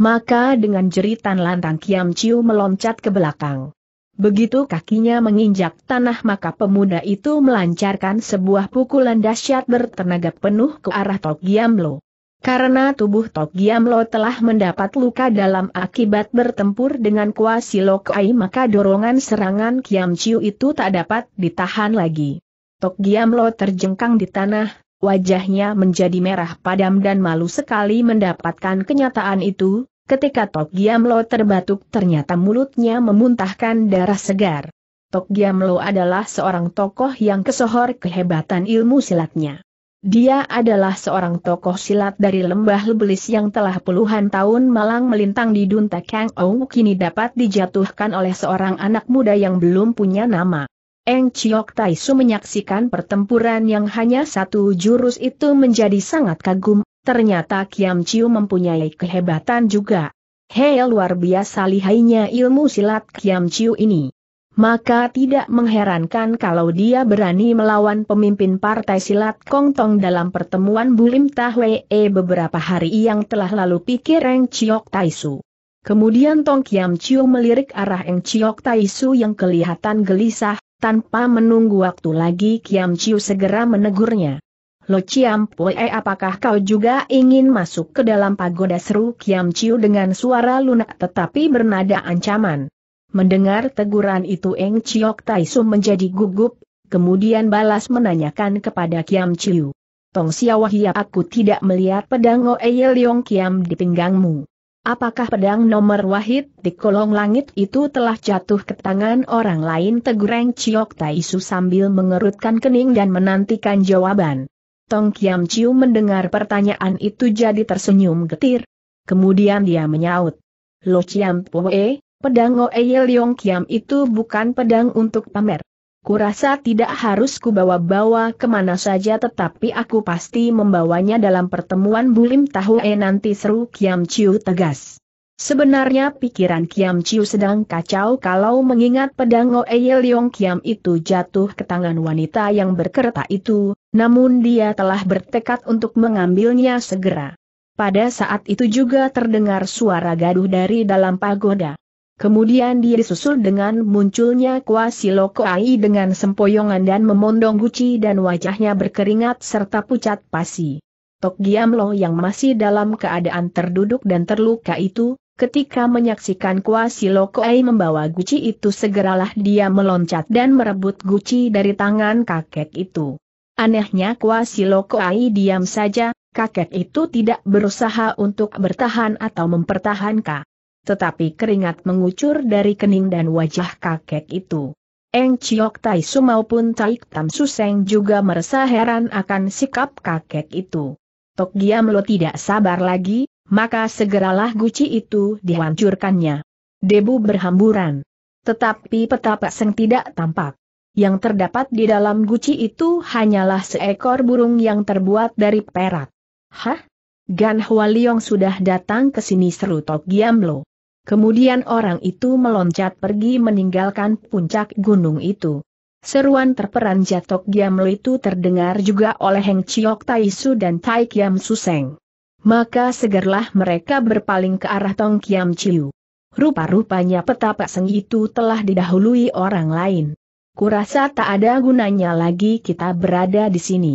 Maka dengan jeritan lantang Kiam Chiu meloncat ke belakang. Begitu kakinya menginjak tanah maka pemuda itu melancarkan sebuah pukulan dahsyat bertenaga penuh ke arah Tok Giam Lo. Karena tubuh Tok Giamlo telah mendapat luka dalam akibat bertempur dengan kuasi Lokai maka dorongan serangan Kiam Chiu itu tak dapat ditahan lagi. Tok Giamlo terjengkang di tanah, wajahnya menjadi merah padam dan malu sekali mendapatkan kenyataan itu, ketika Tok Giamlo terbatuk ternyata mulutnya memuntahkan darah segar. Tok Giamlo adalah seorang tokoh yang kesohor kehebatan ilmu silatnya. Dia adalah seorang tokoh silat dari lembah Lebelis yang telah puluhan tahun malang melintang di Dunta Kang Ou kini dapat dijatuhkan oleh seorang anak muda yang belum punya nama. Eng Chiok Taisu menyaksikan pertempuran yang hanya satu jurus itu menjadi sangat kagum, ternyata Kiam Chiu mempunyai kehebatan juga. Hei luar biasa lihainya ilmu silat Kiam Chiu ini maka tidak mengherankan kalau dia berani melawan pemimpin partai silat Kong Tong dalam pertemuan Bulim Tahwee beberapa hari yang telah lalu pikir Eng Chiok Taisu. Kemudian Tong Kiam Chiu melirik arah Eng Chiok Taisu yang kelihatan gelisah, tanpa menunggu waktu lagi Kiam Chiu segera menegurnya. Lo Chiam Pue apakah kau juga ingin masuk ke dalam pagoda seru Kiam Chiu dengan suara lunak tetapi bernada ancaman. Mendengar teguran itu Eng Chiok Taisu menjadi gugup, kemudian balas menanyakan kepada Kiam Chiu. Tong Siawahia aku tidak melihat pedang Oeye Leong Kiam di pinggangmu. Apakah pedang nomor wahid di kolong langit itu telah jatuh ke tangan orang lain Tegur Eng Chiok Taisu sambil mengerutkan kening dan menantikan jawaban. Tong Kiam Chiu mendengar pertanyaan itu jadi tersenyum getir. Kemudian dia menyaut. Lo Chiam Poe, Pedang Oeye Leong Kiam itu bukan pedang untuk pamer. Kurasa tidak harus kubawa-bawa kemana saja tetapi aku pasti membawanya dalam pertemuan bulim tahu eh nanti seru Kiam Chiu tegas. Sebenarnya pikiran Kiam Chiu sedang kacau kalau mengingat pedang Oeye Leong Kiam itu jatuh ke tangan wanita yang berkereta itu, namun dia telah bertekad untuk mengambilnya segera. Pada saat itu juga terdengar suara gaduh dari dalam pagoda. Kemudian dia disusul dengan munculnya kuasi lokoai dengan sempoyongan dan memondong guci dan wajahnya berkeringat serta pucat pasi. Tok Giamlo yang masih dalam keadaan terduduk dan terluka itu, ketika menyaksikan kuasi lokoai membawa guci itu segeralah dia meloncat dan merebut guci dari tangan kakek itu. Anehnya kuasi lokoai diam saja, kakek itu tidak berusaha untuk bertahan atau mempertahankan tetapi keringat mengucur dari kening dan wajah kakek itu. Eng Chiok Tai Su maupun Taik Tam Suseng juga merasa heran akan sikap kakek itu. Tok Giam Lo tidak sabar lagi, maka segeralah guci itu dihancurkannya. Debu berhamburan. Tetapi petapa seng tidak tampak. Yang terdapat di dalam guci itu hanyalah seekor burung yang terbuat dari perak. Hah? Gan Hwa Liong sudah datang ke sini seru Tok Giam Lo. Kemudian orang itu meloncat pergi meninggalkan puncak gunung itu. Seruan terperan jatok Giam itu terdengar juga oleh Heng Chiok Tai Su dan Tai Kiam Suseng. Maka segerlah mereka berpaling ke arah Tong Kiam Chiu. Rupa-rupanya petapa seng itu telah didahului orang lain. Kurasa tak ada gunanya lagi kita berada di sini.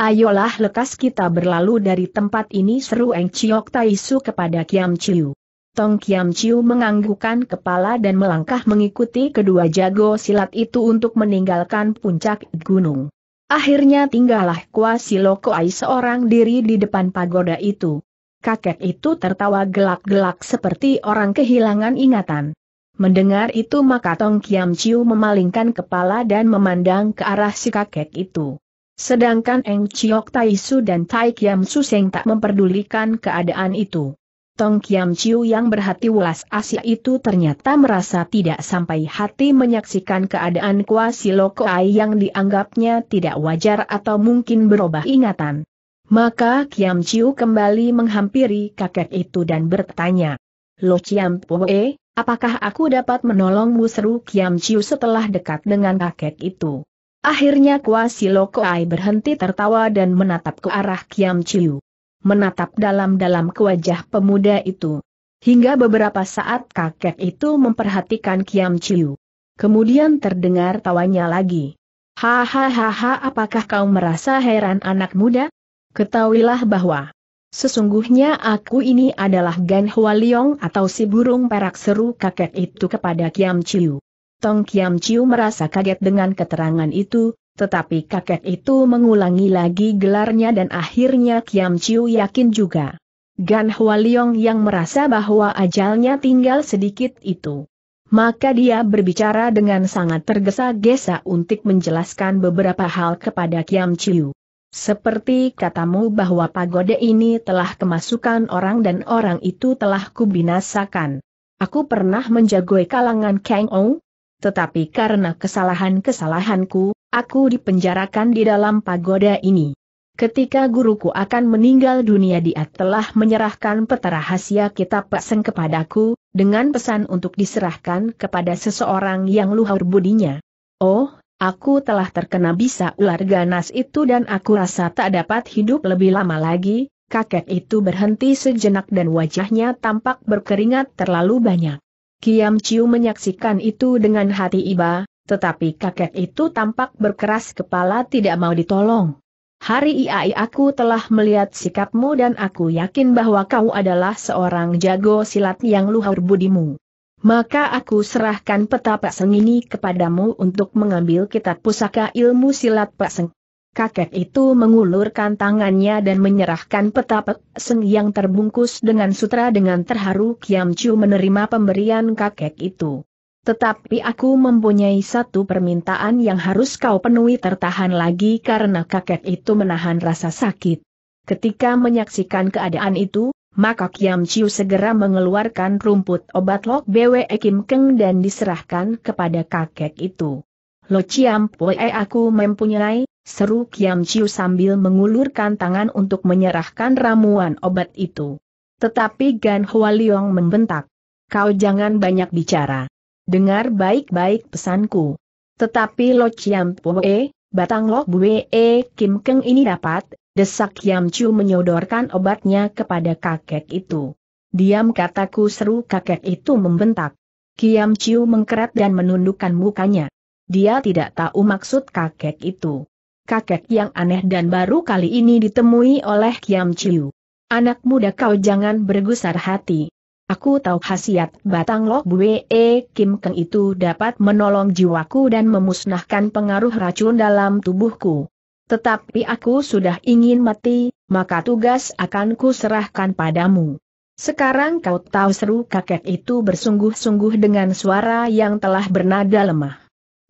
Ayolah lekas kita berlalu dari tempat ini seru Eng Chiok Tai Su kepada Kiam Chiu. Tong Kiam Chiu menganggukan kepala dan melangkah mengikuti kedua jago silat itu untuk meninggalkan puncak gunung. Akhirnya tinggallah Kwa Silokoai seorang diri di depan pagoda itu. Kakek itu tertawa gelak-gelak seperti orang kehilangan ingatan. Mendengar itu maka Tong Kiam Chiu memalingkan kepala dan memandang ke arah si kakek itu. Sedangkan Eng Chiok Su dan Tai Kiam Su Seng tak memperdulikan keadaan itu. Tong Kiam Chiu yang berhati welas asih itu ternyata merasa tidak sampai hati menyaksikan keadaan kuasi lokoai yang dianggapnya tidak wajar atau mungkin berubah ingatan. Maka Kiam Chiu kembali menghampiri kakek itu dan bertanya, Lo Chiam Pue, apakah aku dapat menolongmu seru Kiam Chiu setelah dekat dengan kakek itu? Akhirnya kuasi lokoai berhenti tertawa dan menatap ke arah Kiam Chiu menatap dalam-dalam ke wajah pemuda itu. Hingga beberapa saat kakek itu memperhatikan Kiam Chiu. Kemudian terdengar tawanya lagi. Hahaha apakah kau merasa heran anak muda? Ketahuilah bahwa sesungguhnya aku ini adalah Gan Hua Liong atau si burung perak seru kakek itu kepada Kiam Chiu. Tong Kiam Chiu merasa kaget dengan keterangan itu, tetapi kakek itu mengulangi lagi gelarnya dan akhirnya Kiam Chiu yakin juga. Gan Hualiong yang merasa bahwa ajalnya tinggal sedikit itu. Maka dia berbicara dengan sangat tergesa-gesa untuk menjelaskan beberapa hal kepada Kiam Chiu. Seperti katamu bahwa pagoda ini telah kemasukan orang dan orang itu telah kubinasakan. Aku pernah menjagoi kalangan Kang Ong, tetapi karena kesalahan-kesalahanku, aku dipenjarakan di dalam pagoda ini. Ketika guruku akan meninggal dunia dia telah menyerahkan peta rahasia kitab peseng kepadaku, dengan pesan untuk diserahkan kepada seseorang yang luhur budinya. Oh, aku telah terkena bisa ular ganas itu dan aku rasa tak dapat hidup lebih lama lagi, kakek itu berhenti sejenak dan wajahnya tampak berkeringat terlalu banyak. Kiam Ciu menyaksikan itu dengan hati iba, tetapi kakek itu tampak berkeras kepala tidak mau ditolong. Hari ini aku telah melihat sikapmu dan aku yakin bahwa kau adalah seorang jago silat yang luhur budimu. Maka aku serahkan peta Seng ini kepadamu untuk mengambil kitab pusaka ilmu silat Seng. Kakek itu mengulurkan tangannya dan menyerahkan peta Seng yang terbungkus dengan sutra dengan terharu Kiam Chu menerima pemberian kakek itu. Tetapi aku mempunyai satu permintaan yang harus kau penuhi tertahan lagi karena kakek itu menahan rasa sakit. Ketika menyaksikan keadaan itu, maka Kiam Chiu segera mengeluarkan rumput obat Lok Bwe Kim Keng dan diserahkan kepada kakek itu. Lo Chiam Pue aku mempunyai, seru Kiam Chiu sambil mengulurkan tangan untuk menyerahkan ramuan obat itu. Tetapi Gan Hua Liong membentak. Kau jangan banyak bicara. Dengar baik-baik pesanku. Tetapi Lo Chiam Poe, Batang Lo Bue e, Kim Keng ini dapat, desak Yam Chu menyodorkan obatnya kepada kakek itu. Diam kataku seru kakek itu membentak. Kiam Chiu mengkerat dan menundukkan mukanya. Dia tidak tahu maksud kakek itu. Kakek yang aneh dan baru kali ini ditemui oleh Kiam Chiu. Anak muda kau jangan bergusar hati. Aku tahu khasiat batang loh Bue e Kim Keng itu dapat menolong jiwaku dan memusnahkan pengaruh racun dalam tubuhku. Tetapi aku sudah ingin mati, maka tugas akan ku serahkan padamu. Sekarang kau tahu seru kakek itu bersungguh-sungguh dengan suara yang telah bernada lemah.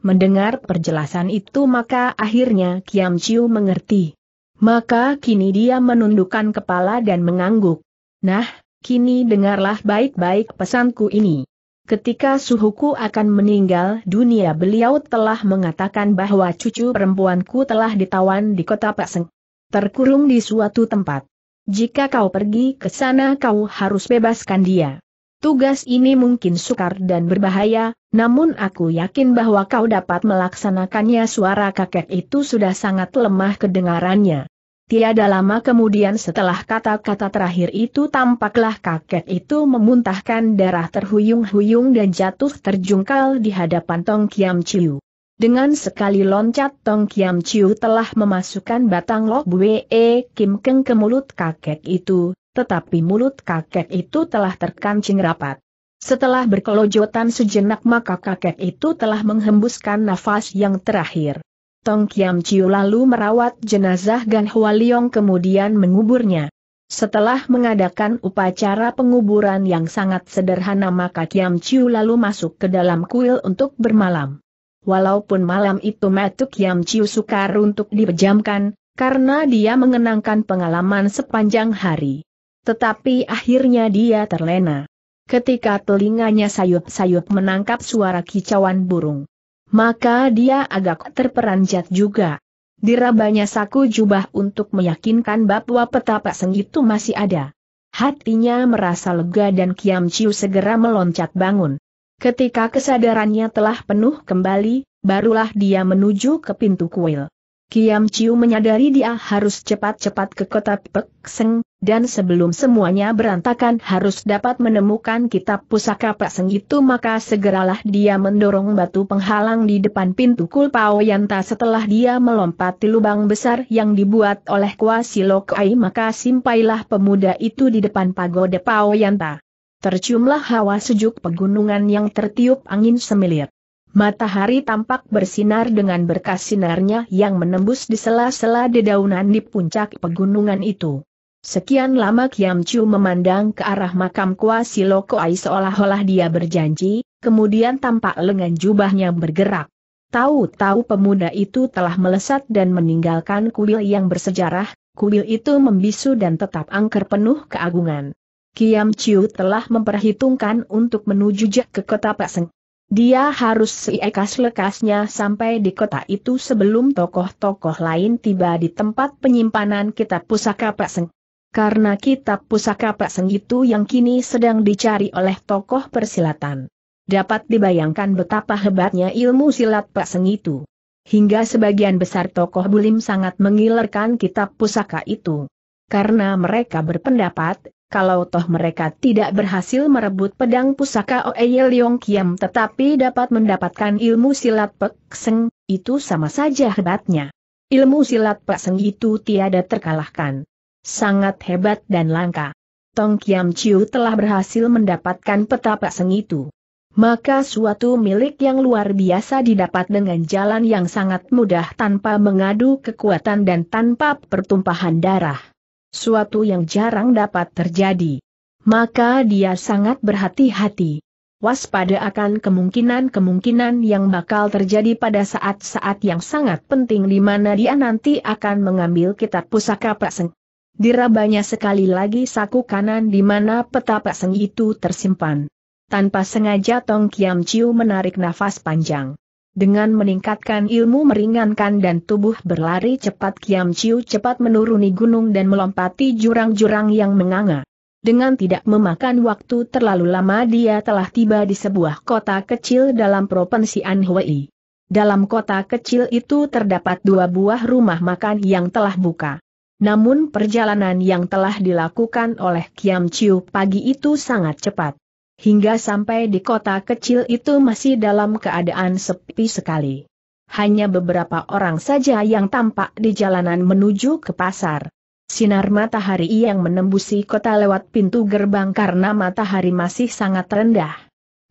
Mendengar perjelasan itu maka akhirnya Kiam Chiu mengerti. Maka kini dia menundukkan kepala dan mengangguk. Nah, Kini dengarlah baik-baik pesanku ini. Ketika suhuku akan meninggal dunia beliau telah mengatakan bahwa cucu perempuanku telah ditawan di kota Seng. Terkurung di suatu tempat. Jika kau pergi ke sana kau harus bebaskan dia. Tugas ini mungkin sukar dan berbahaya, namun aku yakin bahwa kau dapat melaksanakannya suara kakek itu sudah sangat lemah kedengarannya. Tiada lama kemudian setelah kata-kata terakhir itu tampaklah kakek itu memuntahkan darah terhuyung-huyung dan jatuh terjungkal di hadapan Tong Kiam Chiu. Dengan sekali loncat Tong Kiam Chiu telah memasukkan batang lok bue e Kim Keng ke mulut kakek itu, tetapi mulut kakek itu telah terkancing rapat. Setelah berkelojotan sejenak maka kakek itu telah menghembuskan nafas yang terakhir. Tong Kiam Chiu lalu merawat jenazah Gan Hua Liong kemudian menguburnya. Setelah mengadakan upacara penguburan yang sangat sederhana maka Kiam Chiu lalu masuk ke dalam kuil untuk bermalam. Walaupun malam itu metu Kiam Chiu sukar untuk dipejamkan, karena dia mengenangkan pengalaman sepanjang hari. Tetapi akhirnya dia terlena. Ketika telinganya sayup-sayup menangkap suara kicauan burung maka dia agak terperanjat juga. Dirabanya saku jubah untuk meyakinkan bahwa petapa itu masih ada. Hatinya merasa lega dan Kiam Chiu segera meloncat bangun. Ketika kesadarannya telah penuh kembali, barulah dia menuju ke pintu kuil. Kiam Chiu menyadari dia harus cepat-cepat ke kota Pekseng, dan sebelum semuanya berantakan harus dapat menemukan kitab pusaka Pekseng itu maka segeralah dia mendorong batu penghalang di depan pintu Kulpao Yanta setelah dia melompati lubang besar yang dibuat oleh Kuasi Lokai maka simpailah pemuda itu di depan pagoda Pao Yanta. Terciumlah hawa sejuk pegunungan yang tertiup angin semilir. Matahari tampak bersinar dengan berkas sinarnya yang menembus di sela-sela dedaunan di puncak pegunungan itu. Sekian lama Kiam Chu memandang ke arah makam Kuasi Lokoai seolah-olah dia berjanji, kemudian tampak lengan jubahnya bergerak. Tahu-tahu pemuda itu telah melesat dan meninggalkan kuil yang bersejarah, kuil itu membisu dan tetap angker penuh keagungan. Kiam Chiu telah memperhitungkan untuk menuju ke kota Pak Seng. Dia harus siekas lekasnya sampai di kota itu sebelum tokoh-tokoh lain tiba di tempat penyimpanan kitab pusaka Pak Seng. Karena kitab pusaka Pak Seng itu yang kini sedang dicari oleh tokoh persilatan. Dapat dibayangkan betapa hebatnya ilmu silat Pak Seng itu. Hingga sebagian besar tokoh bulim sangat mengilerkan kitab pusaka itu. Karena mereka berpendapat, kalau toh mereka tidak berhasil merebut pedang pusaka Oeye Leong Kiam tetapi dapat mendapatkan ilmu silat Pek Seng, itu sama saja hebatnya. Ilmu silat Pek Seng itu tiada terkalahkan. Sangat hebat dan langka. Tong Kiam Chiu telah berhasil mendapatkan peta Pek Seng itu. Maka suatu milik yang luar biasa didapat dengan jalan yang sangat mudah tanpa mengadu kekuatan dan tanpa pertumpahan darah. Suatu yang jarang dapat terjadi. Maka dia sangat berhati-hati. Waspada akan kemungkinan-kemungkinan yang bakal terjadi pada saat-saat yang sangat penting di mana dia nanti akan mengambil kitab pusaka Praseng. Dirabanya sekali lagi saku kanan di mana peta Praseng itu tersimpan. Tanpa sengaja Tong Kiam Chiu menarik nafas panjang. Dengan meningkatkan ilmu meringankan dan tubuh berlari cepat Kiam Chiu cepat menuruni gunung dan melompati jurang-jurang yang menganga. Dengan tidak memakan waktu terlalu lama dia telah tiba di sebuah kota kecil dalam Provinsi Anhui. Dalam kota kecil itu terdapat dua buah rumah makan yang telah buka. Namun perjalanan yang telah dilakukan oleh Kiam Chiu pagi itu sangat cepat hingga sampai di kota kecil itu masih dalam keadaan sepi sekali. Hanya beberapa orang saja yang tampak di jalanan menuju ke pasar. Sinar matahari yang menembusi kota lewat pintu gerbang karena matahari masih sangat rendah.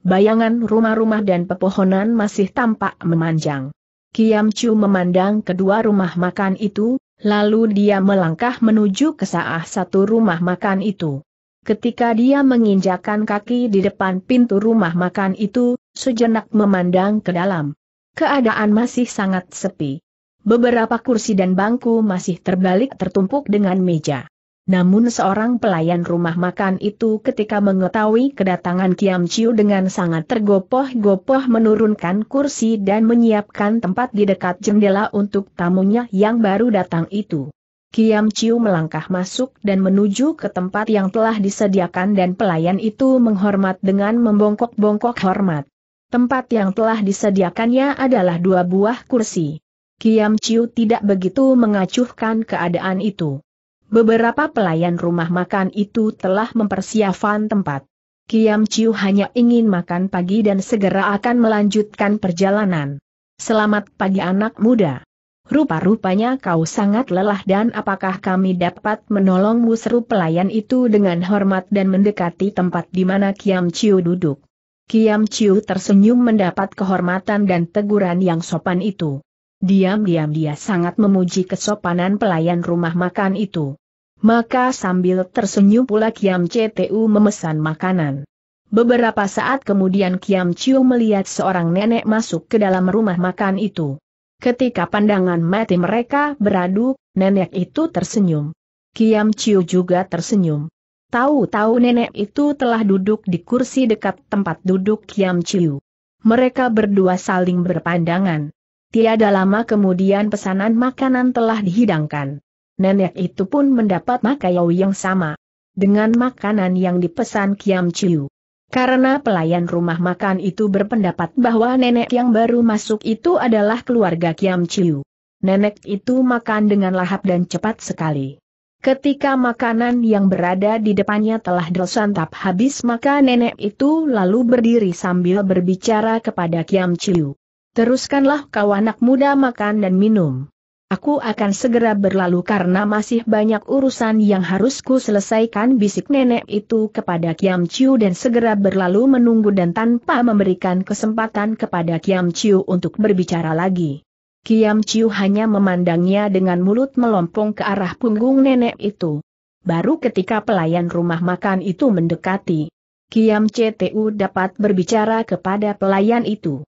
Bayangan rumah-rumah dan pepohonan masih tampak memanjang. Kiam Chu memandang kedua rumah makan itu, lalu dia melangkah menuju ke saat satu rumah makan itu. Ketika dia menginjakan kaki di depan pintu rumah makan itu, sejenak memandang ke dalam. Keadaan masih sangat sepi. Beberapa kursi dan bangku masih terbalik tertumpuk dengan meja. Namun seorang pelayan rumah makan itu ketika mengetahui kedatangan Kiam Chiu dengan sangat tergopoh-gopoh menurunkan kursi dan menyiapkan tempat di dekat jendela untuk tamunya yang baru datang itu. Kiam Ciu melangkah masuk dan menuju ke tempat yang telah disediakan dan pelayan itu menghormat dengan membongkok-bongkok hormat. Tempat yang telah disediakannya adalah dua buah kursi. Kiam Ciu tidak begitu mengacuhkan keadaan itu. Beberapa pelayan rumah makan itu telah mempersiapkan tempat. Kiam Ciu hanya ingin makan pagi dan segera akan melanjutkan perjalanan. Selamat pagi anak muda. Rupa-rupanya kau sangat lelah dan apakah kami dapat menolongmu seru pelayan itu dengan hormat dan mendekati tempat di mana Kiam Chiu duduk. Kiam Chiu tersenyum mendapat kehormatan dan teguran yang sopan itu. Diam-diam dia sangat memuji kesopanan pelayan rumah makan itu. Maka sambil tersenyum pula Kiam CTU memesan makanan. Beberapa saat kemudian Kiam Chiu melihat seorang nenek masuk ke dalam rumah makan itu. Ketika pandangan mati mereka beradu, nenek itu tersenyum. Kiam Chiu juga tersenyum. Tahu-tahu nenek itu telah duduk di kursi dekat tempat duduk Kiam Chiu. Mereka berdua saling berpandangan. Tiada lama kemudian pesanan makanan telah dihidangkan. Nenek itu pun mendapat makayau yang sama. Dengan makanan yang dipesan Kiam Chiu. Karena pelayan rumah makan itu berpendapat bahwa nenek yang baru masuk itu adalah keluarga Kiam Chiu. Nenek itu makan dengan lahap dan cepat sekali. Ketika makanan yang berada di depannya telah disantap habis maka nenek itu lalu berdiri sambil berbicara kepada Kiam Chiu. Teruskanlah kau anak muda makan dan minum. Aku akan segera berlalu karena masih banyak urusan yang harus ku selesaikan bisik nenek itu kepada Kiam Chiu dan segera berlalu menunggu dan tanpa memberikan kesempatan kepada Kiam Chiu untuk berbicara lagi. Kiam Chiu hanya memandangnya dengan mulut melompong ke arah punggung nenek itu. Baru ketika pelayan rumah makan itu mendekati, Kiam CTU dapat berbicara kepada pelayan itu.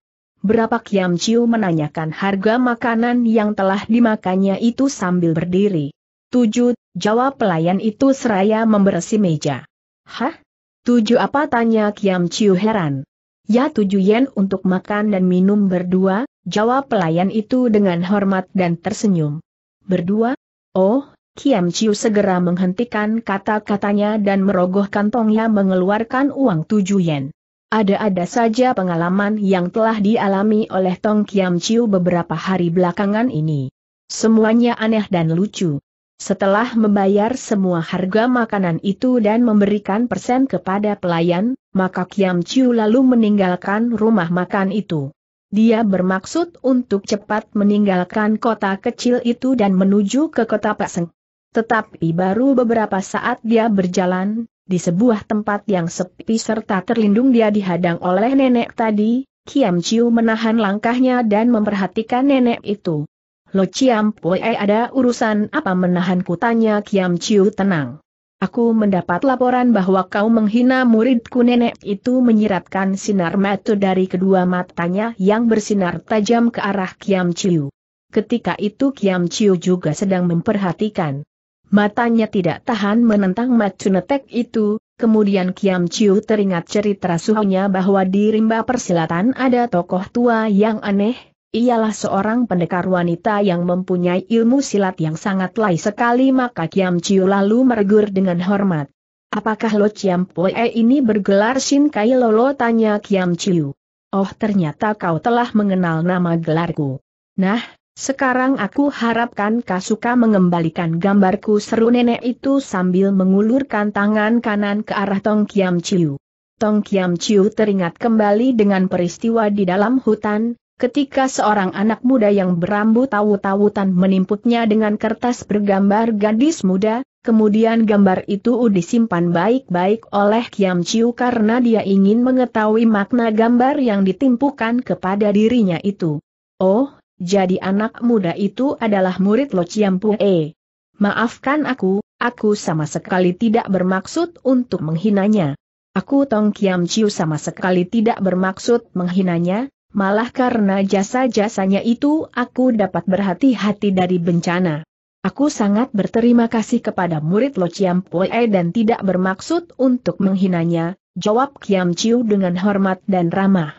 Berapa Kiam Chiu menanyakan harga makanan yang telah dimakannya itu sambil berdiri. Tujuh, jawab pelayan itu seraya memberesi meja. Hah? Tujuh apa tanya Kiam Chiu heran. Ya tujuh yen untuk makan dan minum berdua, jawab pelayan itu dengan hormat dan tersenyum. Berdua? Oh, Kiam Chiu segera menghentikan kata-katanya dan merogoh kantongnya mengeluarkan uang tujuh yen. Ada-ada saja pengalaman yang telah dialami oleh Tong Kiam Chiu beberapa hari belakangan ini. Semuanya aneh dan lucu. Setelah membayar semua harga makanan itu dan memberikan persen kepada pelayan, maka Kiam Chiu lalu meninggalkan rumah makan itu. Dia bermaksud untuk cepat meninggalkan kota kecil itu dan menuju ke kota Paseng. Tetapi baru beberapa saat dia berjalan, di sebuah tempat yang sepi serta terlindung dia dihadang oleh nenek tadi, Kiam Chiu menahan langkahnya dan memperhatikan nenek itu. Lo Chiam Pue ada urusan apa menahan tanya Kiam Chiu tenang. Aku mendapat laporan bahwa kau menghina muridku nenek itu menyiratkan sinar mata dari kedua matanya yang bersinar tajam ke arah Kiam Chiu. Ketika itu Kiam Chiu juga sedang memperhatikan. Matanya tidak tahan menentang Macunetek itu, kemudian Kiam Chiu teringat cerita suhunya bahwa di rimba persilatan ada tokoh tua yang aneh, ialah seorang pendekar wanita yang mempunyai ilmu silat yang sangat lai sekali maka Kiam Chiu lalu meregur dengan hormat. Apakah Lo Chiam Poe ini bergelar Shin Kai Lolo tanya Kiam Chiu. Oh ternyata kau telah mengenal nama gelarku. Nah, sekarang aku harapkan Kasuka mengembalikan gambarku seru nenek itu sambil mengulurkan tangan kanan ke arah Tong Kiam Chiu. Tong Kiam Chiu teringat kembali dengan peristiwa di dalam hutan, ketika seorang anak muda yang berambut tawu-tawutan menimputnya dengan kertas bergambar gadis muda, kemudian gambar itu disimpan baik-baik oleh Kiam Chiu karena dia ingin mengetahui makna gambar yang ditimpukan kepada dirinya itu. Oh, jadi anak muda itu adalah murid Lo Chiampue. Maafkan aku, aku sama sekali tidak bermaksud untuk menghinanya. Aku Tong Kiam Chiu sama sekali tidak bermaksud menghinanya, malah karena jasa-jasanya itu aku dapat berhati-hati dari bencana. Aku sangat berterima kasih kepada murid Lo Chiam Pue dan tidak bermaksud untuk menghinanya, jawab Kiam Chiu dengan hormat dan ramah.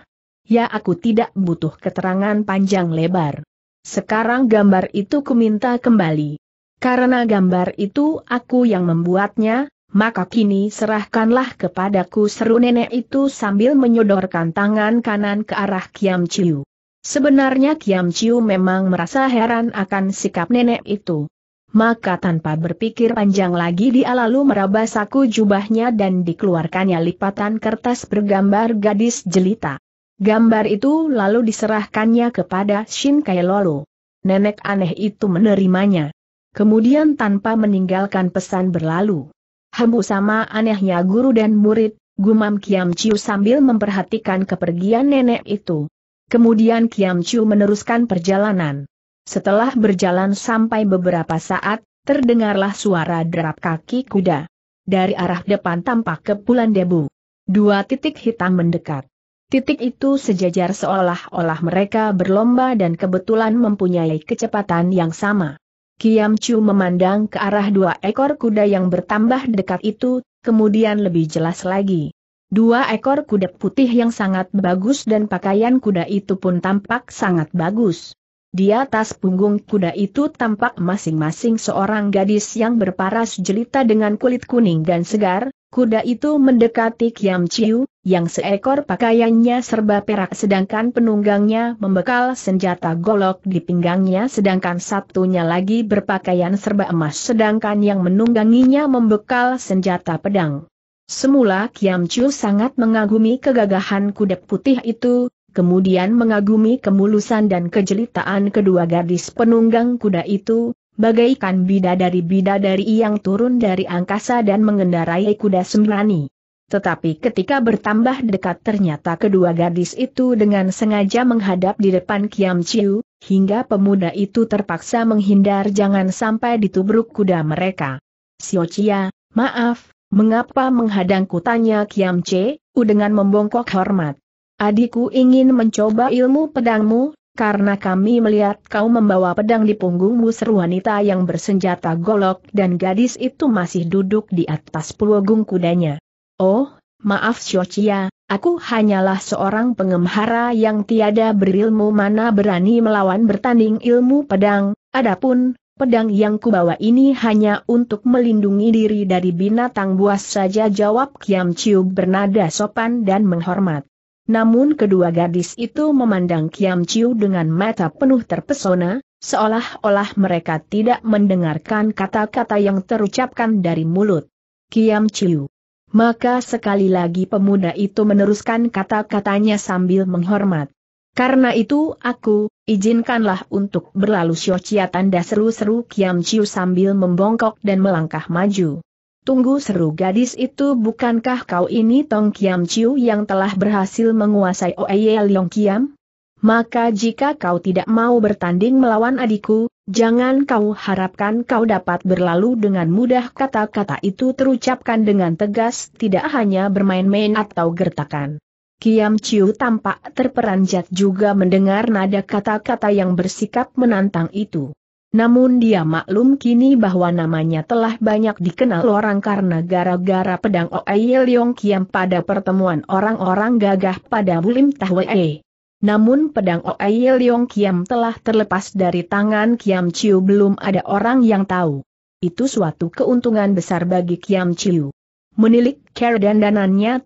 Ya aku tidak butuh keterangan panjang lebar. Sekarang gambar itu kuminta kembali. Karena gambar itu aku yang membuatnya, maka kini serahkanlah kepadaku seru nenek itu sambil menyodorkan tangan kanan ke arah Kiam Chiu. Sebenarnya Kiam Chiu memang merasa heran akan sikap nenek itu. Maka tanpa berpikir panjang lagi dia lalu meraba saku jubahnya dan dikeluarkannya lipatan kertas bergambar gadis jelita. Gambar itu lalu diserahkannya kepada Shin Kai Lolo. Nenek aneh itu menerimanya. Kemudian tanpa meninggalkan pesan berlalu. Hembu sama anehnya guru dan murid, gumam Kiam Chiu sambil memperhatikan kepergian nenek itu. Kemudian Kiam Chiu meneruskan perjalanan. Setelah berjalan sampai beberapa saat, terdengarlah suara derap kaki kuda. Dari arah depan tampak kepulan debu. Dua titik hitam mendekat. Titik itu sejajar seolah-olah mereka berlomba dan kebetulan mempunyai kecepatan yang sama. Kiam Chu memandang ke arah dua ekor kuda yang bertambah dekat itu, kemudian lebih jelas lagi. Dua ekor kuda putih yang sangat bagus dan pakaian kuda itu pun tampak sangat bagus. Di atas punggung kuda itu tampak masing-masing seorang gadis yang berparas jelita dengan kulit kuning dan segar, kuda itu mendekati Kiam Chiu, yang seekor pakaiannya serba perak sedangkan penunggangnya membekal senjata golok di pinggangnya sedangkan satunya lagi berpakaian serba emas sedangkan yang menungganginya membekal senjata pedang. Semula Kiam Chu sangat mengagumi kegagahan kuda putih itu, kemudian mengagumi kemulusan dan kejelitaan kedua gadis penunggang kuda itu, bagaikan bidadari-bidadari yang turun dari angkasa dan mengendarai kuda sembrani. Tetapi ketika bertambah dekat ternyata kedua gadis itu dengan sengaja menghadap di depan Kiam Chiu, hingga pemuda itu terpaksa menghindar jangan sampai ditubruk kuda mereka. Sio Chia, maaf, mengapa menghadangku tanya Kiam Che, U dengan membongkok hormat. Adikku ingin mencoba ilmu pedangmu, karena kami melihat kau membawa pedang di punggungmu seru wanita yang bersenjata golok dan gadis itu masih duduk di atas pulung kudanya. Oh, maaf Shochia, aku hanyalah seorang pengemhara yang tiada berilmu mana berani melawan bertanding ilmu pedang, adapun, pedang yang kubawa ini hanya untuk melindungi diri dari binatang buas saja jawab Kiam Chiu bernada sopan dan menghormat. Namun kedua gadis itu memandang Kiam Chiu dengan mata penuh terpesona, seolah-olah mereka tidak mendengarkan kata-kata yang terucapkan dari mulut. Kiam Chiu maka sekali lagi pemuda itu meneruskan kata-katanya sambil menghormat. Karena itu aku, izinkanlah untuk berlalu syocia tanda seru-seru Kiam Chiu sambil membongkok dan melangkah maju. Tunggu seru gadis itu bukankah kau ini Tong Kiam Chiu yang telah berhasil menguasai Oeye Leong Kiam? Maka jika kau tidak mau bertanding melawan adikku, Jangan kau harapkan kau dapat berlalu dengan mudah kata-kata itu terucapkan dengan tegas tidak hanya bermain-main atau gertakan. Kiam Chiu tampak terperanjat juga mendengar nada kata-kata yang bersikap menantang itu. Namun dia maklum kini bahwa namanya telah banyak dikenal orang karena gara-gara pedang Oei Leong Kiam pada pertemuan orang-orang gagah pada Bulim tahwee. Namun pedang Oei Leong Kiam telah terlepas dari tangan Kiam Chiu belum ada orang yang tahu. Itu suatu keuntungan besar bagi Kiam Chiu. Menilik care dan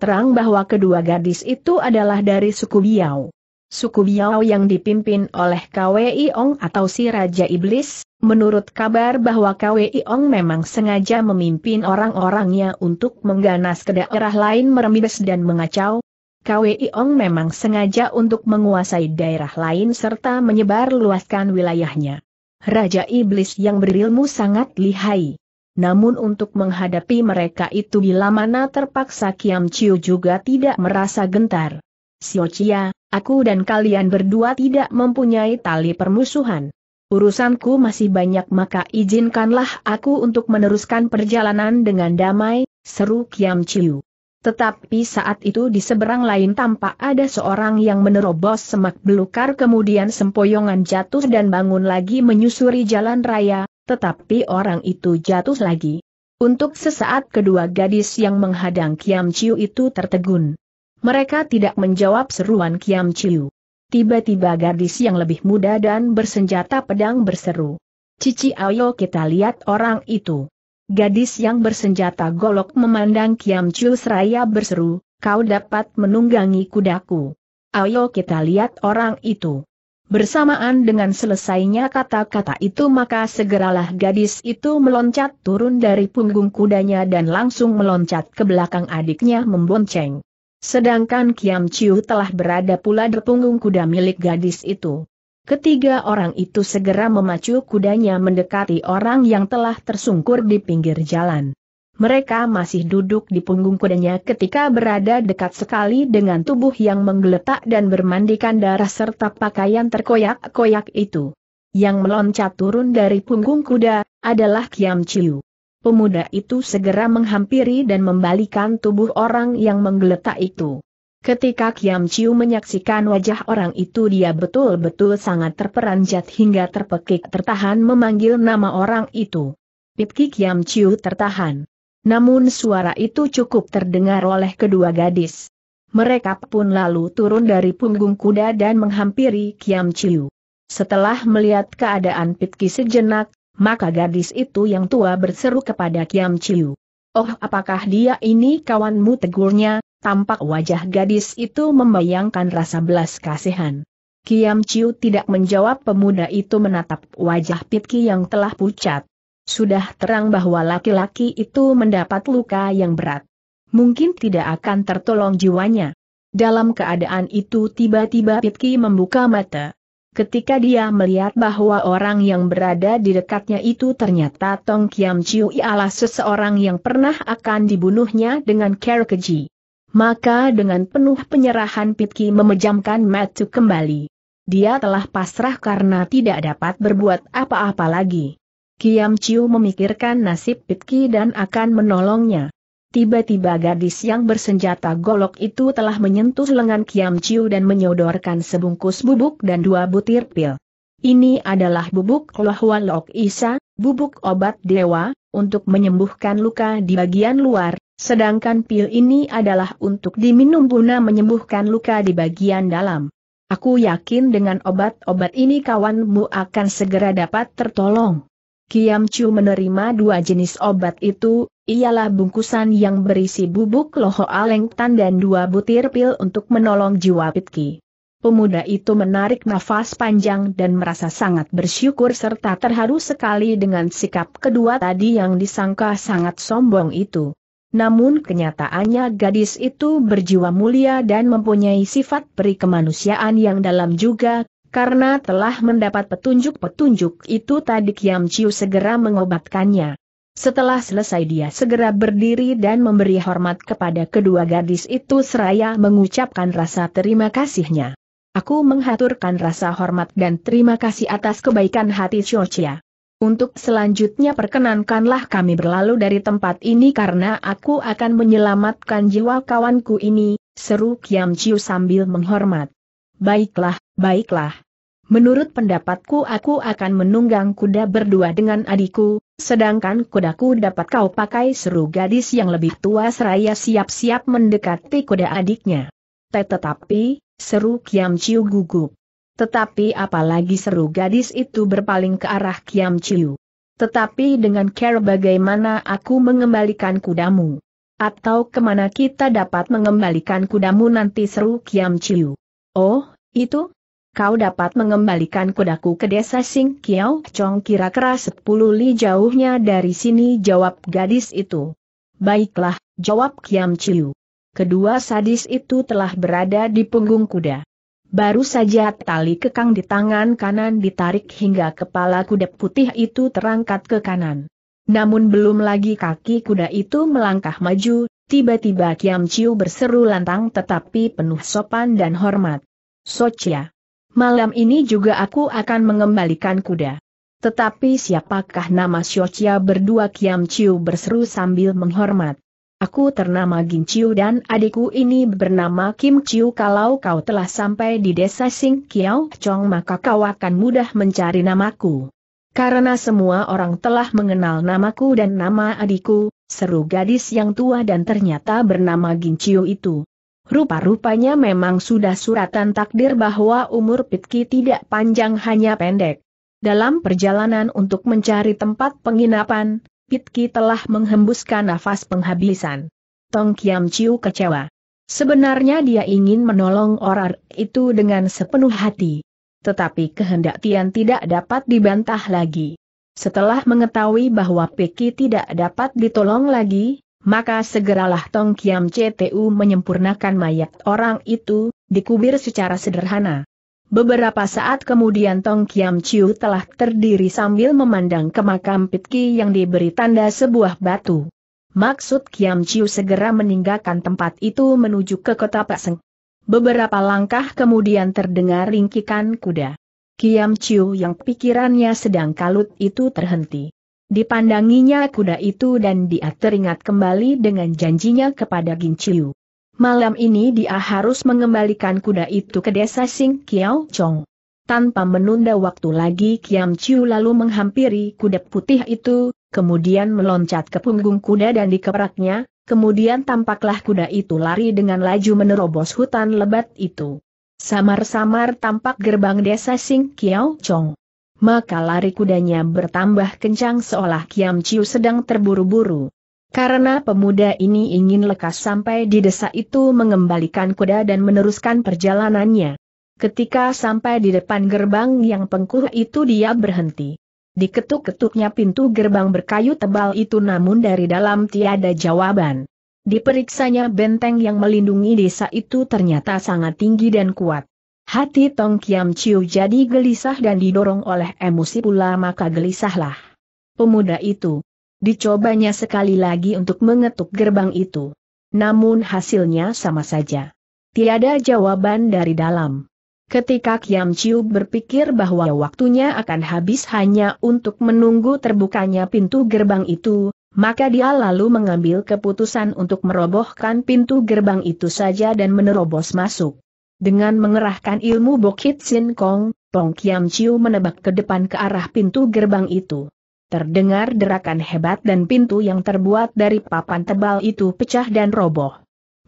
terang bahwa kedua gadis itu adalah dari suku Biao. Suku Biao yang dipimpin oleh KWI Ong atau si Raja Iblis, menurut kabar bahwa KWI Ong memang sengaja memimpin orang-orangnya untuk mengganas ke daerah lain merembes dan mengacau, Kwei Ong memang sengaja untuk menguasai daerah lain serta menyebar luaskan wilayahnya. Raja Iblis yang berilmu sangat lihai. Namun untuk menghadapi mereka itu bila mana terpaksa Kiam Chiu juga tidak merasa gentar. Sio Chia, aku dan kalian berdua tidak mempunyai tali permusuhan. Urusanku masih banyak maka izinkanlah aku untuk meneruskan perjalanan dengan damai, seru Kiam Chiu. Tetapi saat itu di seberang lain tampak ada seorang yang menerobos semak belukar kemudian sempoyongan jatuh dan bangun lagi menyusuri jalan raya, tetapi orang itu jatuh lagi. Untuk sesaat kedua gadis yang menghadang Kiam Chiu itu tertegun. Mereka tidak menjawab seruan Kiam Chiu. Tiba-tiba gadis yang lebih muda dan bersenjata pedang berseru. Cici ayo kita lihat orang itu. Gadis yang bersenjata golok memandang Kiam Chu seraya berseru, kau dapat menunggangi kudaku. Ayo kita lihat orang itu. Bersamaan dengan selesainya kata-kata itu maka segeralah gadis itu meloncat turun dari punggung kudanya dan langsung meloncat ke belakang adiknya membonceng. Sedangkan Kiam Chiu telah berada pula di punggung kuda milik gadis itu. Ketiga orang itu segera memacu kudanya mendekati orang yang telah tersungkur di pinggir jalan. Mereka masih duduk di punggung kudanya ketika berada dekat sekali dengan tubuh yang menggeletak dan bermandikan darah serta pakaian terkoyak-koyak itu. Yang meloncat turun dari punggung kuda, adalah Kiam Chiu. Pemuda itu segera menghampiri dan membalikan tubuh orang yang menggeletak itu. Ketika Kiam Chiu menyaksikan wajah orang itu dia betul-betul sangat terperanjat hingga terpekik tertahan memanggil nama orang itu. Pipki Kiam Chiu tertahan. Namun suara itu cukup terdengar oleh kedua gadis. Mereka pun lalu turun dari punggung kuda dan menghampiri Kiam Chiu. Setelah melihat keadaan Pipki sejenak, maka gadis itu yang tua berseru kepada Kiam Chiu. Oh apakah dia ini kawanmu tegurnya, tampak wajah gadis itu membayangkan rasa belas kasihan. Kiam Chiu tidak menjawab pemuda itu menatap wajah Pitki yang telah pucat. Sudah terang bahwa laki-laki itu mendapat luka yang berat. Mungkin tidak akan tertolong jiwanya. Dalam keadaan itu tiba-tiba Pitki membuka mata. Ketika dia melihat bahwa orang yang berada di dekatnya itu ternyata Tong Kiam Chiu ialah seseorang yang pernah akan dibunuhnya dengan care keji. Maka dengan penuh penyerahan Pitki memejamkan mata kembali. Dia telah pasrah karena tidak dapat berbuat apa-apa lagi. Kiam Chiu memikirkan nasib Pitki dan akan menolongnya. Tiba-tiba gadis yang bersenjata golok itu telah menyentuh lengan Kiam Chiu dan menyodorkan sebungkus bubuk dan dua butir pil. Ini adalah bubuk Lohwa Lok Isa, bubuk obat dewa, untuk menyembuhkan luka di bagian luar, Sedangkan pil ini adalah untuk diminum guna menyembuhkan luka di bagian dalam. Aku yakin dengan obat-obat ini kawanmu akan segera dapat tertolong. Kiam Chu menerima dua jenis obat itu, ialah bungkusan yang berisi bubuk loho alengtan dan dua butir pil untuk menolong jiwa Pitki. Pemuda itu menarik nafas panjang dan merasa sangat bersyukur serta terharu sekali dengan sikap kedua tadi yang disangka sangat sombong itu. Namun kenyataannya gadis itu berjiwa mulia dan mempunyai sifat peri kemanusiaan yang dalam juga, karena telah mendapat petunjuk-petunjuk itu tadi Kiam Chiu segera mengobatkannya. Setelah selesai dia segera berdiri dan memberi hormat kepada kedua gadis itu seraya mengucapkan rasa terima kasihnya. Aku menghaturkan rasa hormat dan terima kasih atas kebaikan hati Chia. Untuk selanjutnya perkenankanlah kami berlalu dari tempat ini karena aku akan menyelamatkan jiwa kawanku ini, seru Kiam Chiu sambil menghormat. Baiklah, baiklah. Menurut pendapatku aku akan menunggang kuda berdua dengan adikku, sedangkan kudaku dapat kau pakai seru gadis yang lebih tua seraya siap-siap mendekati kuda adiknya. Tetapi, seru Kiam Chiu gugup. Tetapi apalagi seru gadis itu berpaling ke arah Kiam Chiu. Tetapi dengan care bagaimana aku mengembalikan kudamu? Atau kemana kita dapat mengembalikan kudamu nanti seru Kiam Chiu? Oh, itu? Kau dapat mengembalikan kudaku ke desa Sing Kiao Chong kira-kira sepuluh li jauhnya dari sini jawab gadis itu. Baiklah, jawab Kiam Chiu. Kedua sadis itu telah berada di punggung kuda. Baru saja tali kekang di tangan kanan ditarik hingga kepala kuda putih itu terangkat ke kanan. Namun belum lagi kaki kuda itu melangkah maju, tiba-tiba Kiam Chiu berseru lantang tetapi penuh sopan dan hormat. Socia. Malam ini juga aku akan mengembalikan kuda. Tetapi siapakah nama Socia berdua Kiam Chiu berseru sambil menghormat. Aku ternama Gin Chiu dan adikku ini bernama Kim Chiu. Kalau kau telah sampai di desa Sing Kiao Chong maka kau akan mudah mencari namaku. Karena semua orang telah mengenal namaku dan nama adikku, seru gadis yang tua dan ternyata bernama Gin Chiu itu. Rupa-rupanya memang sudah suratan takdir bahwa umur Pitki tidak panjang hanya pendek. Dalam perjalanan untuk mencari tempat penginapan, Pitki telah menghembuskan nafas penghabisan. Tong Kiam Chiu kecewa. Sebenarnya dia ingin menolong orang itu dengan sepenuh hati. Tetapi kehendak Tian tidak dapat dibantah lagi. Setelah mengetahui bahwa Peki tidak dapat ditolong lagi, maka segeralah Tong Kiam CTU menyempurnakan mayat orang itu, dikubir secara sederhana. Beberapa saat kemudian Tong Kiam Chiu telah terdiri sambil memandang ke makam Pitki yang diberi tanda sebuah batu. Maksud Kiam Chiu segera meninggalkan tempat itu menuju ke kota Seng. Beberapa langkah kemudian terdengar ringkikan kuda. Kiam Chiu yang pikirannya sedang kalut itu terhenti. Dipandanginya kuda itu dan dia teringat kembali dengan janjinya kepada Gin Chiu. Malam ini dia harus mengembalikan kuda itu ke desa Sing Kiao Chong. Tanpa menunda waktu lagi Kiam Chiu lalu menghampiri kuda putih itu, kemudian meloncat ke punggung kuda dan dikeperaknya, kemudian tampaklah kuda itu lari dengan laju menerobos hutan lebat itu. Samar-samar tampak gerbang desa Sing Kiao Chong. Maka lari kudanya bertambah kencang seolah Kiam Chiu sedang terburu-buru. Karena pemuda ini ingin lekas sampai di desa itu mengembalikan kuda dan meneruskan perjalanannya. Ketika sampai di depan gerbang yang pengkuh itu dia berhenti. Diketuk-ketuknya pintu gerbang berkayu tebal itu namun dari dalam tiada jawaban. Diperiksanya benteng yang melindungi desa itu ternyata sangat tinggi dan kuat. Hati Tong Kiam Chiu jadi gelisah dan didorong oleh emosi pula maka gelisahlah. Pemuda itu, Dicobanya sekali lagi untuk mengetuk gerbang itu. Namun hasilnya sama saja. Tiada jawaban dari dalam. Ketika Kiam Chiu berpikir bahwa waktunya akan habis hanya untuk menunggu terbukanya pintu gerbang itu, maka dia lalu mengambil keputusan untuk merobohkan pintu gerbang itu saja dan menerobos masuk. Dengan mengerahkan ilmu Bokit Sin Kong, Pong Kiam Chiu menebak ke depan ke arah pintu gerbang itu. Terdengar derakan hebat dan pintu yang terbuat dari papan tebal itu pecah dan roboh.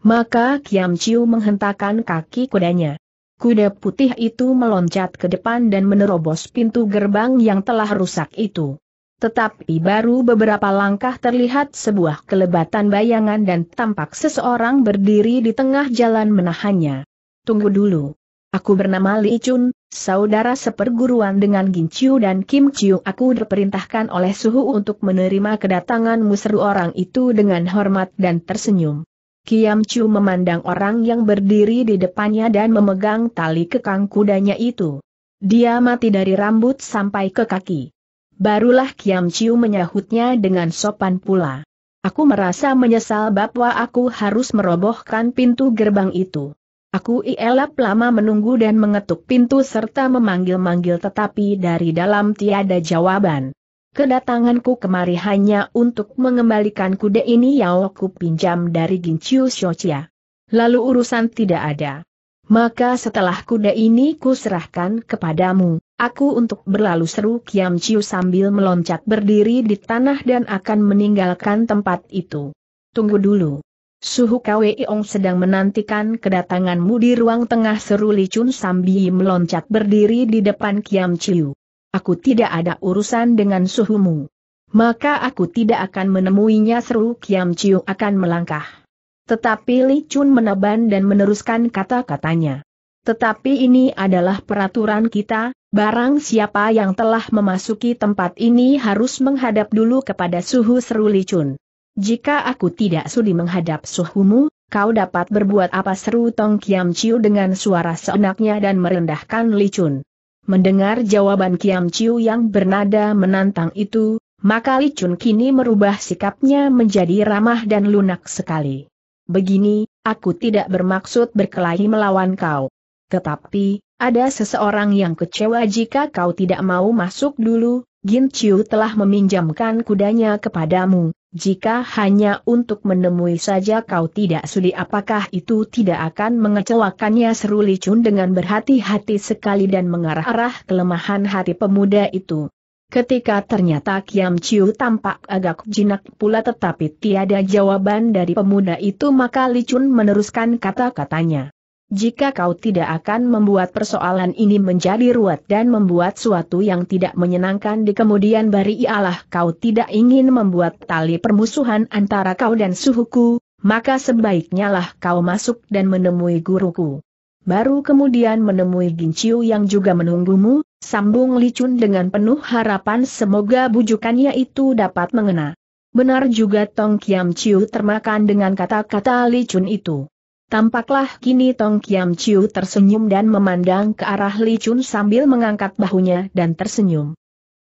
Maka Kiam Chiu menghentakkan kaki kudanya. Kuda putih itu meloncat ke depan dan menerobos pintu gerbang yang telah rusak itu. Tetapi baru beberapa langkah terlihat sebuah kelebatan bayangan dan tampak seseorang berdiri di tengah jalan menahannya. Tunggu dulu. Aku bernama Li Chun, saudara seperguruan dengan Gin Chiu dan Kim Chiu. Aku diperintahkan oleh Suhu untuk menerima kedatangan seru orang itu dengan hormat dan tersenyum. Kiam Chiu memandang orang yang berdiri di depannya dan memegang tali kekang kudanya itu. Dia mati dari rambut sampai ke kaki. Barulah Kiam Chiu menyahutnya dengan sopan pula. Aku merasa menyesal bahwa aku harus merobohkan pintu gerbang itu. Aku ielap lama menunggu dan mengetuk pintu serta memanggil-manggil tetapi dari dalam tiada jawaban. Kedatanganku kemari hanya untuk mengembalikan kuda ini yang aku pinjam dari Ginchu Shochia. Lalu urusan tidak ada. Maka setelah kuda ini kuserahkan kepadamu, aku untuk berlalu seru Kiam Chiu sambil meloncat berdiri di tanah dan akan meninggalkan tempat itu. Tunggu dulu. Suhu Ong sedang menantikan kedatanganmu di ruang tengah seru licun sambil meloncat berdiri di depan Kiam Chiu. Aku tidak ada urusan dengan suhumu. Maka aku tidak akan menemuinya seru Kiam Chiu akan melangkah. Tetapi Li Chun meneban dan meneruskan kata-katanya. Tetapi ini adalah peraturan kita, barang siapa yang telah memasuki tempat ini harus menghadap dulu kepada suhu seru Li Chun. Jika aku tidak sudi menghadap suhumu, kau dapat berbuat apa seru Tong Kiam Chiu dengan suara seenaknya dan merendahkan licun. Mendengar jawaban Kiam Chiu yang bernada menantang itu, maka licun kini merubah sikapnya menjadi ramah dan lunak sekali. Begini, aku tidak bermaksud berkelahi melawan kau. Tetapi, ada seseorang yang kecewa jika kau tidak mau masuk dulu, Gin Chiu telah meminjamkan kudanya kepadamu, jika hanya untuk menemui saja kau tidak sudi apakah itu tidak akan mengecewakannya seru licun dengan berhati-hati sekali dan mengarah-arah kelemahan hati pemuda itu. Ketika ternyata Kiam Chiu tampak agak jinak pula tetapi tiada jawaban dari pemuda itu maka licun meneruskan kata-katanya jika kau tidak akan membuat persoalan ini menjadi ruwet dan membuat suatu yang tidak menyenangkan di kemudian bari ialah kau tidak ingin membuat tali permusuhan antara kau dan suhuku, maka sebaiknya lah kau masuk dan menemui guruku. Baru kemudian menemui Ginciu yang juga menunggumu, sambung licun dengan penuh harapan semoga bujukannya itu dapat mengena. Benar juga Tong Kiam Chiu termakan dengan kata-kata licun itu. Tampaklah kini Tong Kiam Chiu tersenyum dan memandang ke arah Li Chun sambil mengangkat bahunya dan tersenyum.